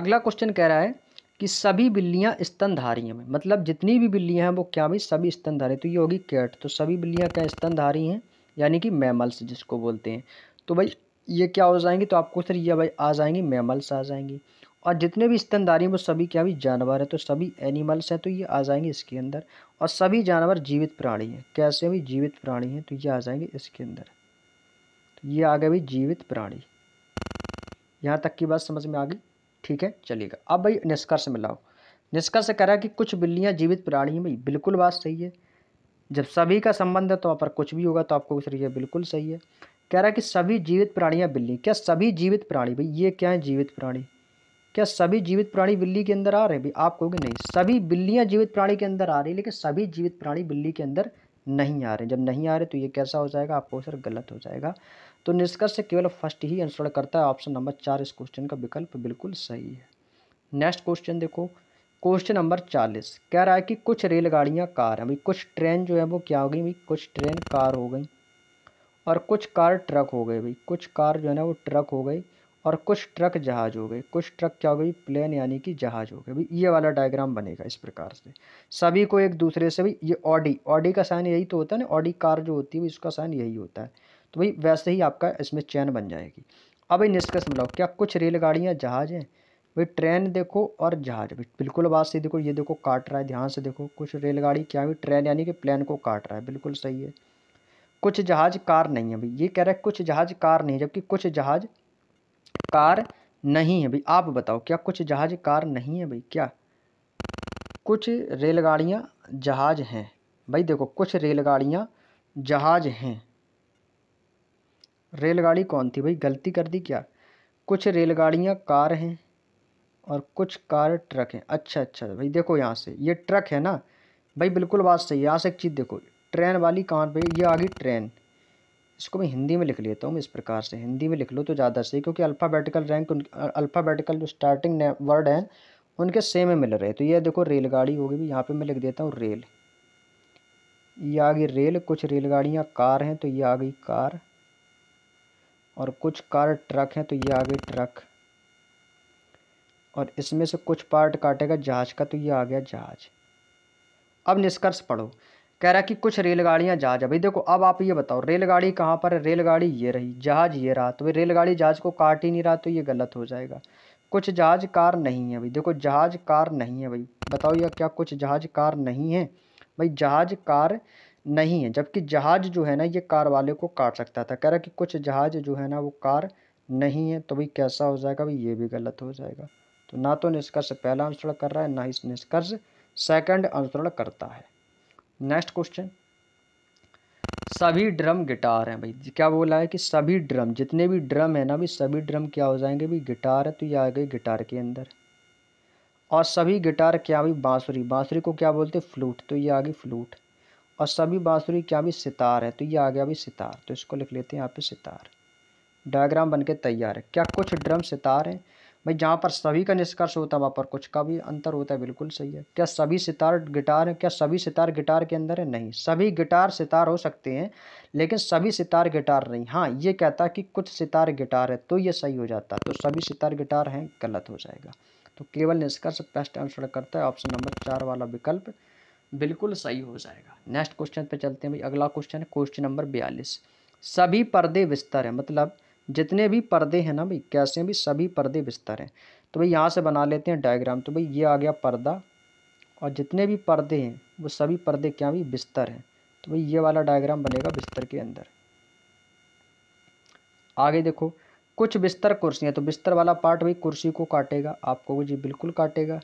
अगला क्वेश्चन कह रहा है कि सभी बिल्लियाँ स्तनधारी हैं मतलब जितनी भी बिल्लियाँ हैं वो क्या भाई सभी स्तनधारी तो ये होगी कैट तो सभी बिल्लियाँ क्या स्तनधारी हैं यानी कि मैमल्स जिसको बोलते हैं तो भाई ये क्या हो जाएंगे तो आपको सर ये भाई आ जाएंगी मैमल्स आ जाएंगी और जितने भी स्तनदारी वो सभी क्या भी जानवर हैं तो सभी एनिमल्स हैं तो ये आ जाएंगे इसके अंदर और सभी जानवर जीवित प्राणी हैं कैसे भी जीवित प्राणी हैं तो ये आ जाएंगे इसके अंदर तो ये आ गए भी जीवित प्राणी यहाँ तक की बात समझ में आ गई ठीक है चलिएगा अब भाई निष्कर्ष मिलाओ निष्कर्ष करा कि कुछ बिल्लियाँ जीवित प्राणी हैं भाई बिल्कुल बात सही है जब सभी का संबंध है तो वहाँ पर कुछ भी होगा तो आपको सर ये बिल्कुल सही है कह रहा है कि सभी जीवित प्राणियाँ बिल्ली क्या सभी जीवित प्राणी भाई ये क्या है जीवित प्राणी क्या सभी जीवित प्राणी बिल्ली के अंदर आ रहे हैं भाई आप कहोगे नहीं सभी बिल्लियाँ जीवित प्राणी के अंदर आ रही लेकिन सभी जीवित प्राणी बिल्ली के अंदर नहीं आ रहे जब नहीं आ रहे तो ये कैसा हो जाएगा आपको सर गलत हो जाएगा तो निष्कर्ष केवल फर्स्ट ही आंसर करता है ऑप्शन नंबर चार इस क्वेश्चन का विकल्प बिल्कुल सही है नेक्स्ट क्वेश्चन देखो क्वेश्चन नंबर चालीस कह रहा है कि कुछ रेलगाड़ियाँ कार हैं भाई कुछ ट्रेन जो है वो क्या हो गई भाई कुछ ट्रेन कार हो गई और कुछ कार ट्रक हो गए भाई कुछ कार जो है ना वो ट्रक हो गई और कुछ ट्रक जहाज हो गए कुछ ट्रक क्या हो गई प्लेन यानी कि जहाज हो गए भाई ये वाला डायग्राम बनेगा इस प्रकार से सभी को एक दूसरे से भाई ये ऑडी ऑडी का साइन यही तो होता है ना ऑडी कार जो होती है उसका साइन यही होता है तो भाई वैसे ही आपका इसमें चैन बन जाएगी अब निष्कर्ष मिलाओ क्या कुछ रेलगाड़ियाँ जहाज हैं भाई ट्रेन देखो और जहाज भी बिल्कुल बात सही देखो ये देखो काट रहा है ध्यान से देखो कुछ रेलगाड़ी क्या भी ट्रेन यानी कि प्लेन को काट रहा है बिल्कुल सही है कुछ जहाज कार नहीं है भाई ये कह रहा है कुछ जहाज कार नहीं जबकि कुछ जहाज कार नहीं है भाई आप बताओ क्या कुछ जहाज कार नहीं है भाई क्या कुछ रेलगाड़ियाँ जहाज हैं भाई देखो कुछ रेलगाड़ियाँ जहाज हैं रेलगाड़ी कौन थी भाई गलती कर दी क्या कुछ रेलगाड़ियाँ कार हैं और कुछ कार ट्रक हैं अच्छा अच्छा भाई देखो यहाँ से ये ट्रक है ना भाई बिल्कुल बात सही है यहाँ से एक चीज़ देखो ट्रेन वाली कहाँ पर ये आ गई ट्रेन इसको मैं हिंदी में लिख लेता हूँ इस प्रकार से हिंदी में लिख लो तो ज़्यादा सही क्योंकि अल्फ़ाबेटिकल रैंक अल्फ़ाबेटिकल जो स्टार्टिंग वर्ड हैं उनके सेम में मिल रहे तो ये देखो रेलगाड़ी होगी भी यहाँ पे मैं लिख देता हूँ रेल ये आ गई रेल कुछ रेलगाड़ियाँ कार हैं तो ये आ गई कार और कुछ कार ट्रक हैं तो ये आ गई ट्रक और इसमें से कुछ पार्ट काटेगा जहाज का तो ये आ गया जहाज अब निष्कर्ष पढ़ो कह रहा कि कुछ रेलगाड़ियाँ जहाज अभी देखो अब आप ये बताओ रेलगाड़ी कहाँ पर है रेलगाड़ी ये रही जहाज ये रहा तो भाई रेलगाड़ी जहाज को काट ही नहीं रहा तो ये गलत हो जाएगा कुछ जहाज कार नहीं है भाई देखो जहाज कार नहीं है भाई बताओ या क्या कुछ जहाज कार नहीं है भाई जहाज कार नहीं है जबकि जहाज जो है ना ये कार वाले को काट सकता था कह रहा कि कुछ जहाज जो है ना वो कार नहीं है तो भाई कैसा हो जाएगा भाई ये भी गलत हो जाएगा तो ना तो निष्कर्ष पहला अनुसरण कर रहा है ना ही निष्कर्ष सेकंड अनुसरण करता है नेक्स्ट क्वेश्चन सभी ड्रम गिटार हैं भाई क्या बोला है कि सभी ड्रम जितने भी ड्रम है ना भी सभी ड्रम क्या हो जाएंगे भाई गिटार है तो ये आ गए गिटार के अंदर और सभी गिटार क्या भाई बाँसुरी बाँसुरी को क्या बोलते हैं फ्लूट तो ये आ गई फ्लूट और सभी बाँसुरी क्या भी सितार है तो ये आ गया भी सितार तो इसको लिख लेते हैं यहाँ पे सितार डायग्राम बनके तैयार है क्या कुछ ड्रम सितार हैं भाई जहाँ पर सभी का निष्कर्ष होता है वहाँ पर कुछ का भी अंतर होता है बिल्कुल सही है क्या सभी सितार गिटार हैं क्या सभी सितार गिटार के अंदर है नहीं सभी गिटार सितार हो सकते हैं लेकिन सभी सितार गिटार नहीं हाँ ये कहता कि कुछ सितार गिटार है तो ये सही हो जाता तो सभी सितार गिटार हैं गलत हो जाएगा तो केवल निष्कर्ष बेस्ट आंसर करता है ऑप्शन नंबर चार वाला विकल्प बिल्कुल सही हो जाएगा नेक्स्ट क्वेश्चन पर चलते हैं भाई अगला क्वेश्चन है क्वेश्चन नंबर बयालीस सभी पर्दे बिस्तर हैं मतलब जितने भी पर्दे हैं ना भाई कैसे भी सभी पर्दे बिस्तर हैं तो भाई यहाँ से बना लेते हैं डायग्राम तो भाई ये आ गया पर्दा और जितने भी पर्दे हैं वो सभी पर्दे क्या भी बिस्तर हैं तो भाई ये वाला डायग्राम बनेगा बिस्तर के अंदर आगे देखो कुछ बिस्तर कुर्सियाँ तो बिस्तर वाला पार्ट भाई कुर्सी को काटेगा आपको जी बिल्कुल काटेगा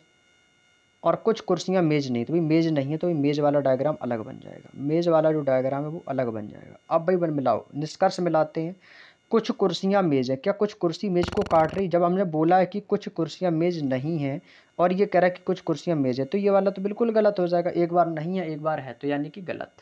और कुछ कुर्सियाँ मेज नहीं तो भाई मेज नहीं है तो भाई मेज वाला डायग्राम अलग बन जाएगा मेज वाला जो डायग्राम है वो अलग बन जाएगा अब भाई बन मिलाओ निष्कर्ष मिलाते हैं कुछ कुर्सियाँ मेज़ है क्या कुछ कुर्सी मेज़ को काट रही जब हमने बोला है कि कुछ कुर्सियाँ मेज़ नहीं हैं और ये कह रहा है कि कुछ कुर्सियाँ मेज़ है तो ये वाला तो बिल्कुल गलत हो जाएगा एक बार नहीं है एक बार है तो यानी कि गलत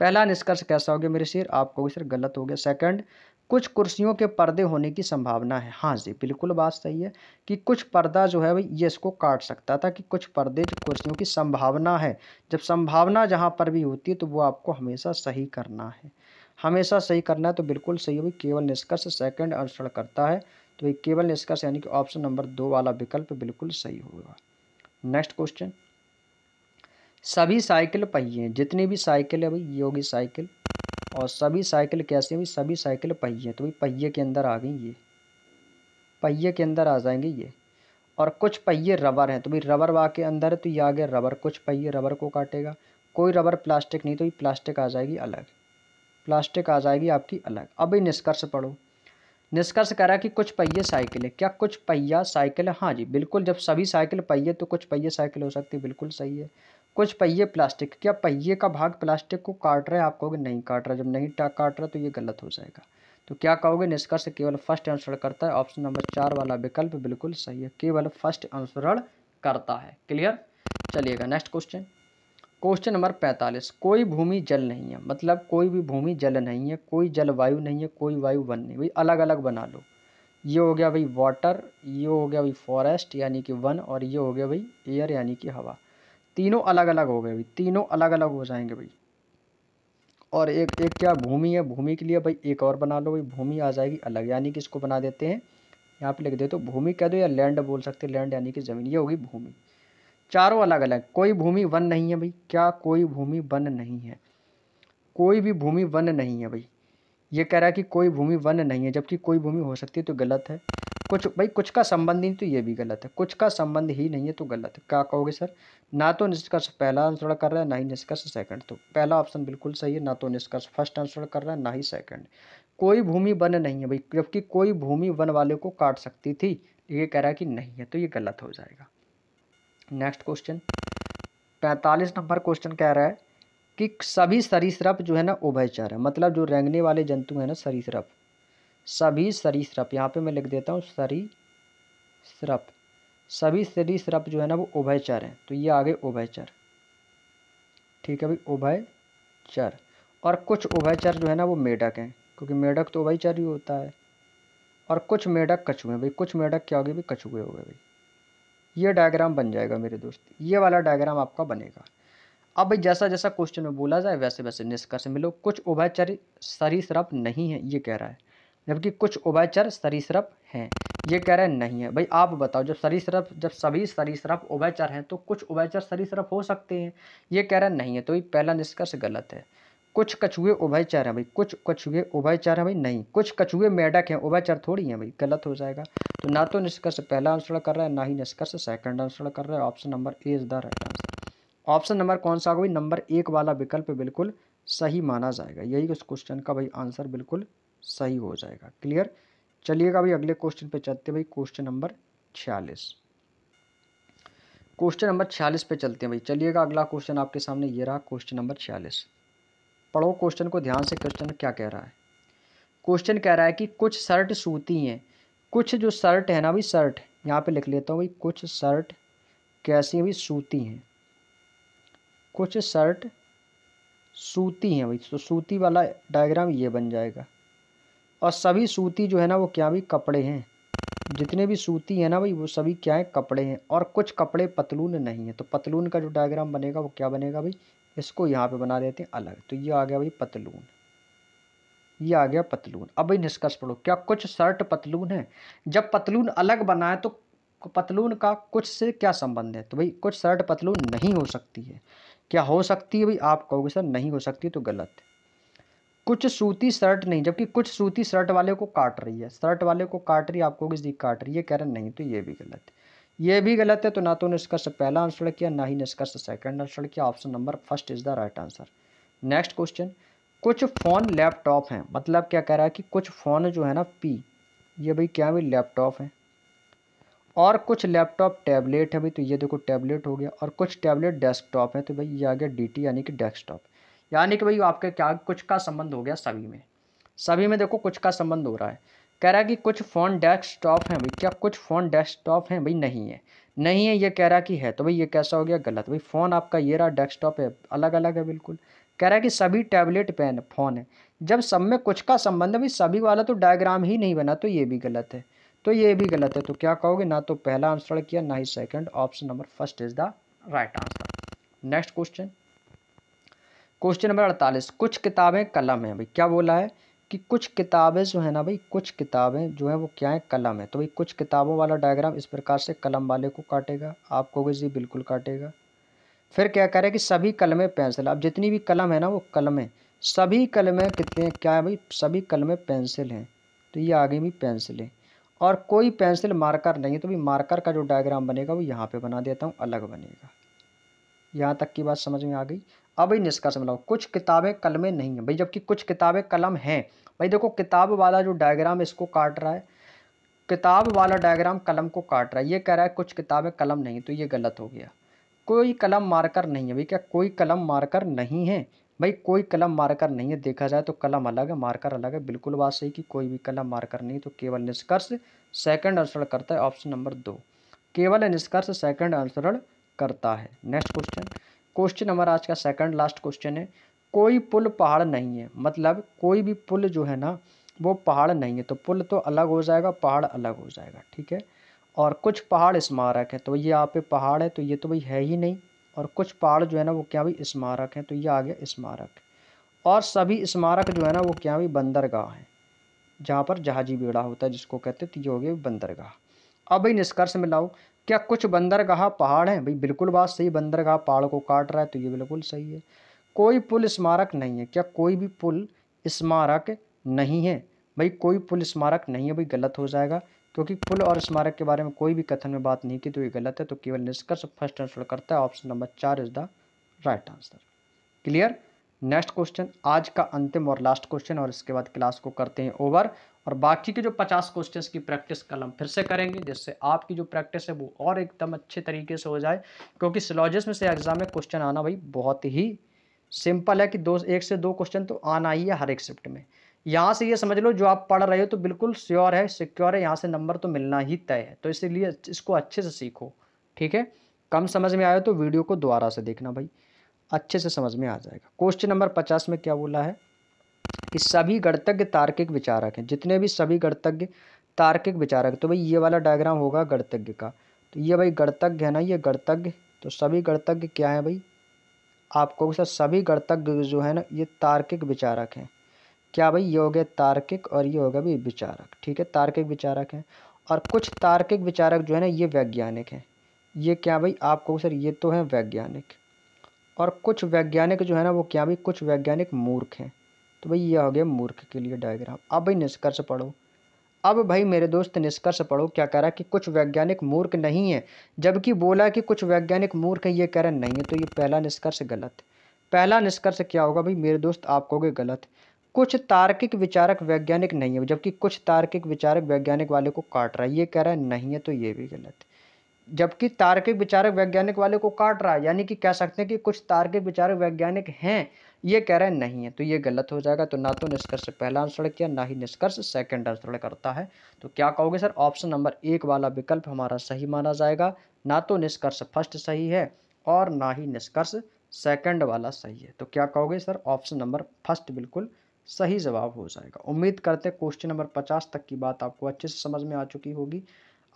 पहला निष्कर्ष कैसा हो गया मेरे शेर आपको सर गलत हो गया सेकंड कुछ कुर्सियों के पर्दे होने की संभावना है हाँ जी बिल्कुल बात सही है कि कुछ पर्दा जो है भाई ये इसको काट सकता था कि कुछ पर्दे जो कुर्सियों की संभावना है जब संभावना जहाँ पर भी होती है तो वो आपको हमेशा सही करना है हमेशा सही करना है तो बिल्कुल सही होगी केवल निष्कर्ष सेकंड अनुसरण करता है तो भाई केवल निष्कर्ष यानी कि ऑप्शन नंबर दो वाला विकल्प बिल्कुल सही होगा नेक्स्ट क्वेश्चन सभी साइकिल पहिए जितनी भी साइकिल है भाई ये होगी साइकिल और सभी साइकिल कैसे हैं सभी साइकिल पहिए तो भाई पहिए के अंदर आ गई ये पहिए के अंदर आ जाएंगे ये और कुछ पहिए रबर हैं तो भाई रबर वा के अंदर है तो ये आ गया रबर कुछ पहिए रबर को काटेगा कोई रबर प्लास्टिक नहीं तो ये प्लास्टिक आ जाएगी अलग प्लास्टिक आ जाएगी आपकी अलग अभी निष्कर्ष पढ़ो निष्कर्ष कह रहा है कि कुछ पहिए साइकिल है क्या कुछ पहिया साइकिल है हाँ जी बिल्कुल जब सभी साइकिल पहिए तो कुछ पहिए साइकिल हो सकती है बिल्कुल सही है कुछ पहिए प्लास्टिक क्या पहिए का भाग प्लास्टिक को काट रहा है आप कहोगे नहीं काट रहा जब नहीं काट रहा तो ये गलत हो जाएगा तो क्या कहोगे निष्कर्ष केवल फर्स्ट अनुसरण करता है ऑप्शन नंबर चार वाला विकल्प बिल्कुल सही है केवल फर्स्ट अनुसरण करता है क्लियर चलिएगा नेक्स्ट क्वेश्चन क्वेश्चन नंबर पैंतालीस कोई भूमि जल नहीं है मतलब कोई भी भूमि जल नहीं है कोई जलवायु नहीं है कोई वायु वन नहीं भाई अलग अलग बना लो ये हो गया भाई वाटर ये हो गया भाई फॉरेस्ट यानी कि वन और ये हो गया भाई एयर यानी कि हवा तीनों अलग अलग हो गए भाई तीनों अलग अलग हो जाएंगे भाई और एक एक क्या भूमि है भूमि के लिए भाई एक और बना लो भाई भूमि आ जाएगी अलग यानी कि इसको बना देते हैं यहाँ पे लिख दे तो भूमि कह दो या लैंड बोल सकते लैंड यानी कि ज़मीन ये होगी भूमि चारों अलग अलग कोई भूमि वन नहीं है भाई क्या कोई भूमि वन नहीं है कोई भी भूमि वन नहीं है भाई ये कह रहा है कि कोई भूमि वन नहीं है जबकि कोई भूमि हो सकती है तो गलत है कुछ भाई कुछ का संबंध ही तो ये भी गलत है कुछ का संबंध ही नहीं है तो गलत है क्या कहोगे सर ना तो निष्कर्ष पहला आंसर कर रहा है ना ही निष्कर्ष सेकंड तो पहला ऑप्शन बिल्कुल सही है ना तो निष्कर्ष फर्स्ट आंसर कर रहा है ना ही सेकंड कोई भूमि वन नहीं है भाई जबकि कोई भूमि वन वाले को काट सकती थी ये कह रहा है कि नहीं है तो ये गलत हो जाएगा नेक्स्ट क्वेश्चन पैंतालीस नंबर क्वेश्चन कह रहा है कि सभी सरीसृप जो है ना उभयचर है मतलब जो रेंगने वाले जंतु हैं ना सरीसृप सभी सरीसृप यहाँ पे मैं लिख देता हूँ सरी सरप सभी सरीसृप जो है ना वो उभयचर हैं तो ये आ गए उभयचर ठीक है भाई उभयचर और कुछ उभयचर जो है ना वो मेढक हैं क्योंकि मेढक तो उभयचर ही होता है और कुछ मेढक कछुए भाई कुछ मेढक क्या हो गए भाई कछुए हो गए भाई ये डायग्राम बन जाएगा मेरे दोस्त ये वाला डायग्राम आपका बनेगा अब भाई जैसा जैसा क्वेश्चन में बोला जाए वैसे वैसे निष्कर्ष मिलो कुछ उभयचर सरीसृप नहीं है ये कह रहा है जबकि कुछ उभयचर सरीसृप हैं ये कह रहे है नहीं है भाई आप बताओ जब सरीसृप जब सभी सरीसृप उभयचर हैं तो कुछ उभयचर सरीसृप हो सकते हैं ये कह रहा है नहीं है तो ये पहला निष्कर्ष गलत है कुछ कछुए उभयचर हैं भाई कुछ कछुए उभयचर हैं भाई नहीं कुछ कछुए मेढक हैं उभयचर थोड़ी हैं भाई गलत हो जाएगा तो ना तो निष्कर्ष पहला आंसर कर रहा है ना ही निष्कर्ष सेकंड आंसर कर रहा है option number A is the right answer option number कौन सा होगा भाई नंबर एक वाला विकल्प बिल्कुल सही माना जाएगा यही उस क्वेश्चन का भाई आंसर बिल्कुल सही हो जाएगा क्लियर चलिएगा भाई अगले क्वेश्चन पे चलते हैं भाई क्वेश्चन नंबर छियालीस क्वेश्चन नंबर छियालीस पे चलते हैं भाई चलिएगा अगला क्वेश्चन आपके सामने ये रहा क्वेश्चन नंबर छियालीस पढ़ो क्वेश्चन को ध्यान से क्वेश्चन क्या कह रहा है क्वेश्चन कह रहा है कि कुछ शर्ट सूती हैं कुछ जो शर्ट है ना भाई शर्ट यहाँ पे लिख लेता हूँ भाई कुछ शर्ट कैसी है भाई सूती हैं कुछ शर्ट सूती हैं भाई तो सूती वाला डायग्राम ये बन जाएगा और सभी सूती जो है ना वो क्या भी कपड़े हैं जितने भी सूती हैं ना भाई वो सभी क्या है कपड़े हैं और कुछ कपड़े पतलून नहीं है तो पतलून का जो डायग्राम बनेगा वो क्या बनेगा भाई इसको यहाँ पे बना देते हैं अलग तो ये आ गया भाई पतलून ये आ गया पतलून अब भाई निष्कर्ष पढ़ो क्या कुछ शर्ट पतलून है जब पतलून अलग बनाए तो पतलून का कुछ से क्या संबंध है तो भाई कुछ शर्ट पतलून नहीं हो सकती है क्या हो सकती है भाई आप कहोगे सर नहीं हो सकती तो गलत है कुछ सूती शर्ट नहीं जबकि कुछ सूती शर्ट वाले को काट रही है शर्ट वाले को काट रही है आपको किसी काट रही है कह रहे नहीं तो ये भी गलत है ये भी गलत है तो ना तो निष्कर्ष पहला आंसर किया ना ही निष्कर्ष सेकंड आंसर किया option number first is the right answer next question कुछ फ़ोन लैपटॉप हैं मतलब क्या कह रहा है कि कुछ फ़ोन जो है ना पी ये भाई क्या भाई लैपटॉप हैं और कुछ लैपटॉप टैबलेट है भाई तो ये देखो टैबलेट हो गया और कुछ टैबलेट डेस्कटॉप है तो भाई ये आ गया टी यानी कि डेस्कटॉप यानी कि भाई आपके क्या कुछ का संबंध हो गया सभी में सभी में देखो कुछ का संबंध हो रहा है कह रहा कि कुछ फ़ोन डेस्कटॉप हैं भाई क्या कुछ फ़ोन डेस्कटॉप हैं भाई नहीं है नहीं है ये कह रहा कि है तो भाई ये कैसा हो गया गलत भाई फ़ोन आपका ये रहा डेस्कटॉप है अलग अलग है बिल्कुल कह रहा है कि सभी टैबलेट पेन फ़ोन है जब सब में कुछ का संबंध है भाई सभी वाला तो डायग्राम ही नहीं बना तो ये भी गलत है तो ये भी गलत है तो क्या कहोगे ना तो पहला आंसर किया ना ही second option number first is the right answer next question question number अड़तालीस कुछ किताबें कलम हैं भाई क्या बोला है कि कुछ किताबें जो है ना भाई कुछ किताबें जो है वो क्या है कलम है तो भाई कुछ किताबों वाला डायग्राम इस प्रकार से कलम वाले को काटेगा आप कहोगे जी बिल्कुल काटेगा फिर क्या करे कि सभी कलमें पेंसिल अब जितनी भी कलम है ना वो कलमें सभी कलमें कितने क्या है भाई सभी कलमें पेंसिल हैं तो ये आगे भी पेंसिल है और कोई पेंसिल मार्कर नहीं है तो भाई मार्कर का जो डायग्राम बनेगा वो यहाँ पर बना देता हूँ अलग बनेगा यहाँ तक की बात समझ में आ गई अभी निष्कर्ष मिलाओ कुछ किताबें कल में नहीं हैं भाई जबकि कुछ किताबें कलम हैं भाई देखो किताब वाला जो डायग्राम इसको काट रहा है किताब वाला डायग्राम कलम को काट रहा है ये कह रहा है कुछ किताबें कलम नहीं तो ये गलत हो गया कोई कलम मार्कर नहीं है भाई क्या कोई कलम मार्कर नहीं है भाई कोई कलम मार्कर नहीं है देखा जाए तो कलम अलग है मार्कर अलग है बिल्कुल बात सही कि कोई भी कलम मार्कर नहीं तो केवल निष्कर्ष सेकंड अनुसरण करता है ऑप्शन नंबर दो केवल निष्कर्ष सेकंड अनुसरण करता है नेक्स्ट क्वेश्चन क्वेश्चन हमारा आज का सेकंड लास्ट क्वेश्चन है कोई पुल पहाड़ नहीं है मतलब कोई भी पुल जो है ना वो पहाड़ नहीं है तो पुल तो अलग हो जाएगा पहाड़ अलग हो जाएगा ठीक है और कुछ पहाड़ स्मारक है तो ये यहाँ पे पहाड़ है तो ये तो भाई है ही नहीं और कुछ पहाड़ जो है ना वो क्या भाई स्मारक है तो ये आ गया स्मारक और सभी स्मारक जो है ना वो क्या भाई बंदरगाह है जहाँ पर जहाजी बेड़ा होता है जिसको कहते हैं तो ये हो गया बंदरगाह अब भाई निष्कर्ष में लाओ क्या कुछ बंदरगाह पहाड़ हैं भाई बिल्कुल बात सही बंदरगाह पहाड़ को काट रहा है तो ये बिल्कुल सही है कोई पुल स्मारक नहीं है क्या कोई भी पुल स्मारक नहीं है भाई कोई पुल स्मारक नहीं है भाई गलत हो जाएगा क्योंकि पुल और स्मारक के बारे में कोई भी कथन में बात नहीं की तो ये गलत है तो केवल निष्कर्ष फर्स्ट आंसर करता है ऑप्शन नंबर चार is the right answer clear next question आज का अंतिम और लास्ट क्वेश्चन और इसके बाद क्लास को करते हैं ओवर और बाकी के जो 50 क्वेश्चंस की प्रैक्टिस कल हम फिर से करेंगे जिससे आपकी जो प्रैक्टिस है वो और एकदम अच्छे तरीके से हो जाए क्योंकि सिलॉजिस में से एग्ज़ाम में क्वेश्चन आना भाई बहुत ही सिंपल है कि दो एक से दो क्वेश्चन तो आना ही है हर एक शिफ्ट में यहाँ से ये समझ लो जो आप पढ़ रहे हो तो बिल्कुल श्योर है सिक्योर है यहाँ से नंबर तो मिलना ही तय है तो इसीलिए इसको अच्छे से सीखो ठीक है कम समझ में आए तो वीडियो को दोबारा से देखना भाई अच्छे से समझ में आ जाएगा क्वेश्चन नंबर पचास में क्या बोला है कि सभी गणतज्ञ तार्किक विचारक हैं जितने भी सभी गणतज्ञ तार्किक विचारक तो भाई ये वाला डायग्राम होगा गणतज्ञ का तो ये भाई गणतज्ञ है ना ये गणतज्ञ तो सभी गणतज्ञ क्या है भाई आपको सर सभी गणतज्ञ जो है ना ये तार्किक विचारक हैं क्या भाई ये हो गया तार्किक और ये होगा भाई विचारक ठीक है तार्किक विचारक हैं और कुछ तार्किक विचारक जो है ना ये वैज्ञानिक हैं ये क्या भाई आपको सर ये तो हैं वैज्ञानिक और कुछ वैज्ञानिक जो है ना वो क्या भाई कुछ वैज्ञानिक मूर्ख हैं तो भाई ये हो गया मूर्ख के लिए डायग्राम अब भाई निष्कर्ष पढ़ो अब भाई मेरे दोस्त निष्कर्ष पढ़ो क्या कह रहा है कि कुछ वैज्ञानिक मूर्ख नहीं है जबकि बोला कि कुछ वैज्ञानिक मूर्ख है ये कह रहा नहीं है तो ये पहला निष्कर्ष गलत पहला निष्कर्ष क्या होगा भाई मेरे दोस्त आप कहोगे गलत कुछ तार्किक विचारक वैज्ञानिक नहीं है जबकि कुछ तार्किक विचारक वैज्ञानिक वाले को काट रहा है ये कह रहा है नहीं है तो ये भी गलत जबकि तार्किक विचारक वैज्ञानिक वाले को काट रहा है यानी कि कह सकते हैं कि कुछ तार्किक विचारक वैज्ञानिक हैं ये कह रहा है नहीं है तो ये गलत हो जाएगा तो ना तो निष्कर्ष पहला आंसर किया ना ही निष्कर्ष सेकंड आंसर करता है तो क्या कहोगे सर ऑप्शन नंबर एक वाला विकल्प हमारा सही माना जाएगा ना तो निष्कर्ष फर्स्ट सही है और ना ही निष्कर्ष सेकंड वाला सही है तो क्या कहोगे सर ऑप्शन नंबर फर्स्ट बिल्कुल सही जवाब हो जाएगा उम्मीद करते क्वेश्चन नंबर पचास तक की बात आपको अच्छे से समझ में आ चुकी होगी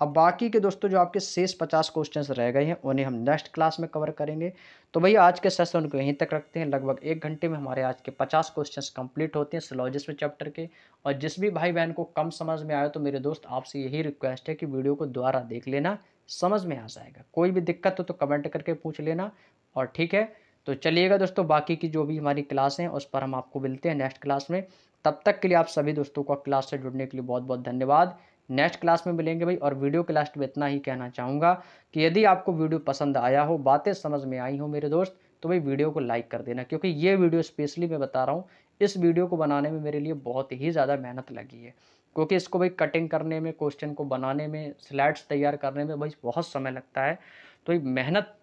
अब बाकी के दोस्तों जो आपके शेष पचास क्वेश्चन रह गए हैं उन्हें हम नेक्स्ट क्लास में कवर करेंगे तो भैया आज के सेशन को यहीं तक रखते हैं लगभग एक घंटे में हमारे आज के पचास क्वेश्चन कंप्लीट होते हैं सिलोजिस्म चैप्टर के और जिस भी भाई बहन को कम समझ में आया तो मेरे दोस्त आपसे यही रिक्वेस्ट है कि वीडियो को दोबारा देख लेना समझ में आ जाएगा कोई भी दिक्कत हो तो कमेंट करके पूछ लेना और ठीक है तो चलिएगा दोस्तों बाकी की जो भी हमारी क्लास हैं उस पर हम आपको मिलते हैं नेक्स्ट क्लास में तब तक के लिए आप सभी दोस्तों का क्लास से जुड़ने के लिए बहुत बहुत धन्यवाद नेक्स्ट क्लास में मिलेंगे भाई और वीडियो क्लास में इतना ही कहना चाहूँगा कि यदि आपको वीडियो पसंद आया हो बातें समझ में आई हो मेरे दोस्त तो भाई वीडियो को लाइक कर देना क्योंकि ये वीडियो स्पेशली मैं बता रहा हूँ इस वीडियो को बनाने में मेरे लिए बहुत ही ज़्यादा मेहनत लगी है क्योंकि इसको भाई कटिंग करने में क्वेश्चन को बनाने में स्लैड्स तैयार करने में भाई बहुत समय लगता है तो ये मेहनत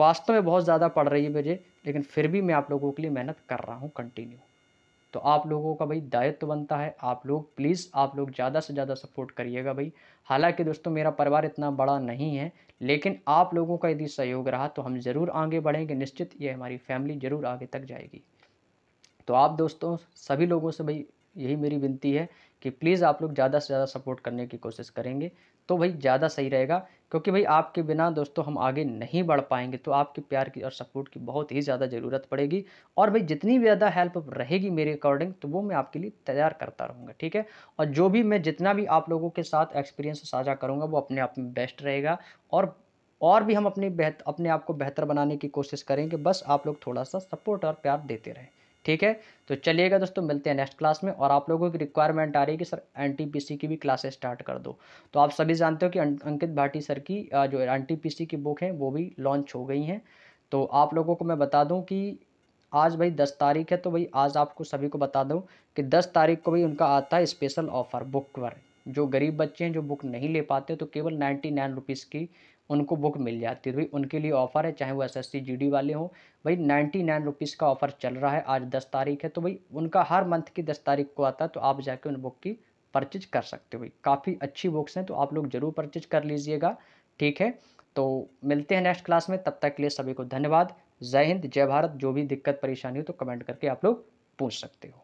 वास्तव में बहुत ज़्यादा पड़ रही है मुझे लेकिन फिर भी मैं आप लोगों के लिए मेहनत कर रहा हूँ कंटिन्यू तो आप लोगों का भाई दायित्व तो बनता है आप लोग प्लीज़ आप लोग ज़्यादा से ज़्यादा सपोर्ट करिएगा भाई हालांकि दोस्तों मेरा परिवार इतना बड़ा नहीं है लेकिन आप लोगों का यदि सहयोग रहा तो हम ज़रूर आगे बढ़ेंगे निश्चित ये हमारी फैमिली ज़रूर आगे तक जाएगी तो आप दोस्तों सभी लोगों से भाई यही मेरी विनती है कि प्लीज़ आप लोग ज़्यादा से ज़्यादा सपोर्ट करने की कोशिश करेंगे तो भाई ज़्यादा सही रहेगा क्योंकि भाई आपके बिना दोस्तों हम आगे नहीं बढ़ पाएंगे तो आपके प्यार की और सपोर्ट की बहुत ही ज़्यादा ज़रूरत पड़ेगी और भाई जितनी भी ज़्यादा हेल्प रहेगी मेरे अकॉर्डिंग तो वो मैं आपके लिए तैयार करता रहूँगा ठीक है और जो भी मैं जितना भी आप लोगों के साथ एक्सपीरियंस साझा करूँगा वो अपने आप में बेस्ट रहेगा और और भी हम अपनी बेहत अपने आप को बेहतर बनाने की कोशिश करेंगे बस आप लोग थोड़ा सा सपोर्ट और प्यार देते रहें ठीक है तो चलिएगा दोस्तों मिलते हैं नेक्स्ट क्लास में और आप लोगों की रिक्वायरमेंट आ रही है कि सर एन की भी क्लासेस स्टार्ट कर दो तो आप सभी जानते हो कि अंकित भाटी सर की जो एन की बुक है वो भी लॉन्च हो गई हैं तो आप लोगों को मैं बता दूँ कि आज भाई दस तारीख है तो भाई आज आपको सभी को बता दूँ कि दस तारीख को भाई उनका आता है स्पेशल ऑफ़र बुक पर जो गरीब बच्चे हैं जो बुक नहीं ले पाते तो केवल नाइन्टी नाइन रुपीज़ की उनको बुक मिल जाती है तो भाई उनके लिए ऑफ़र है चाहे वो एस एस वाले हों भाई नाइन्टी नाइन रुपीज़ का ऑफ़र चल रहा है आज दस तारीख है तो भाई उनका हर मंथ की दस तारीख को आता है तो आप जाके उन बुक की परचेज कर सकते हो भाई काफ़ी अच्छी बुक्स हैं तो आप लोग ज़रूर परचेज कर लीजिएगा ठीक है तो मिलते हैं नेक्स्ट क्लास में तब तक के लिए सभी को धन्यवाद जय हिंद जय भारत जो भी दिक्कत परेशानी हो तो कमेंट करके आप लोग पूछ सकते हो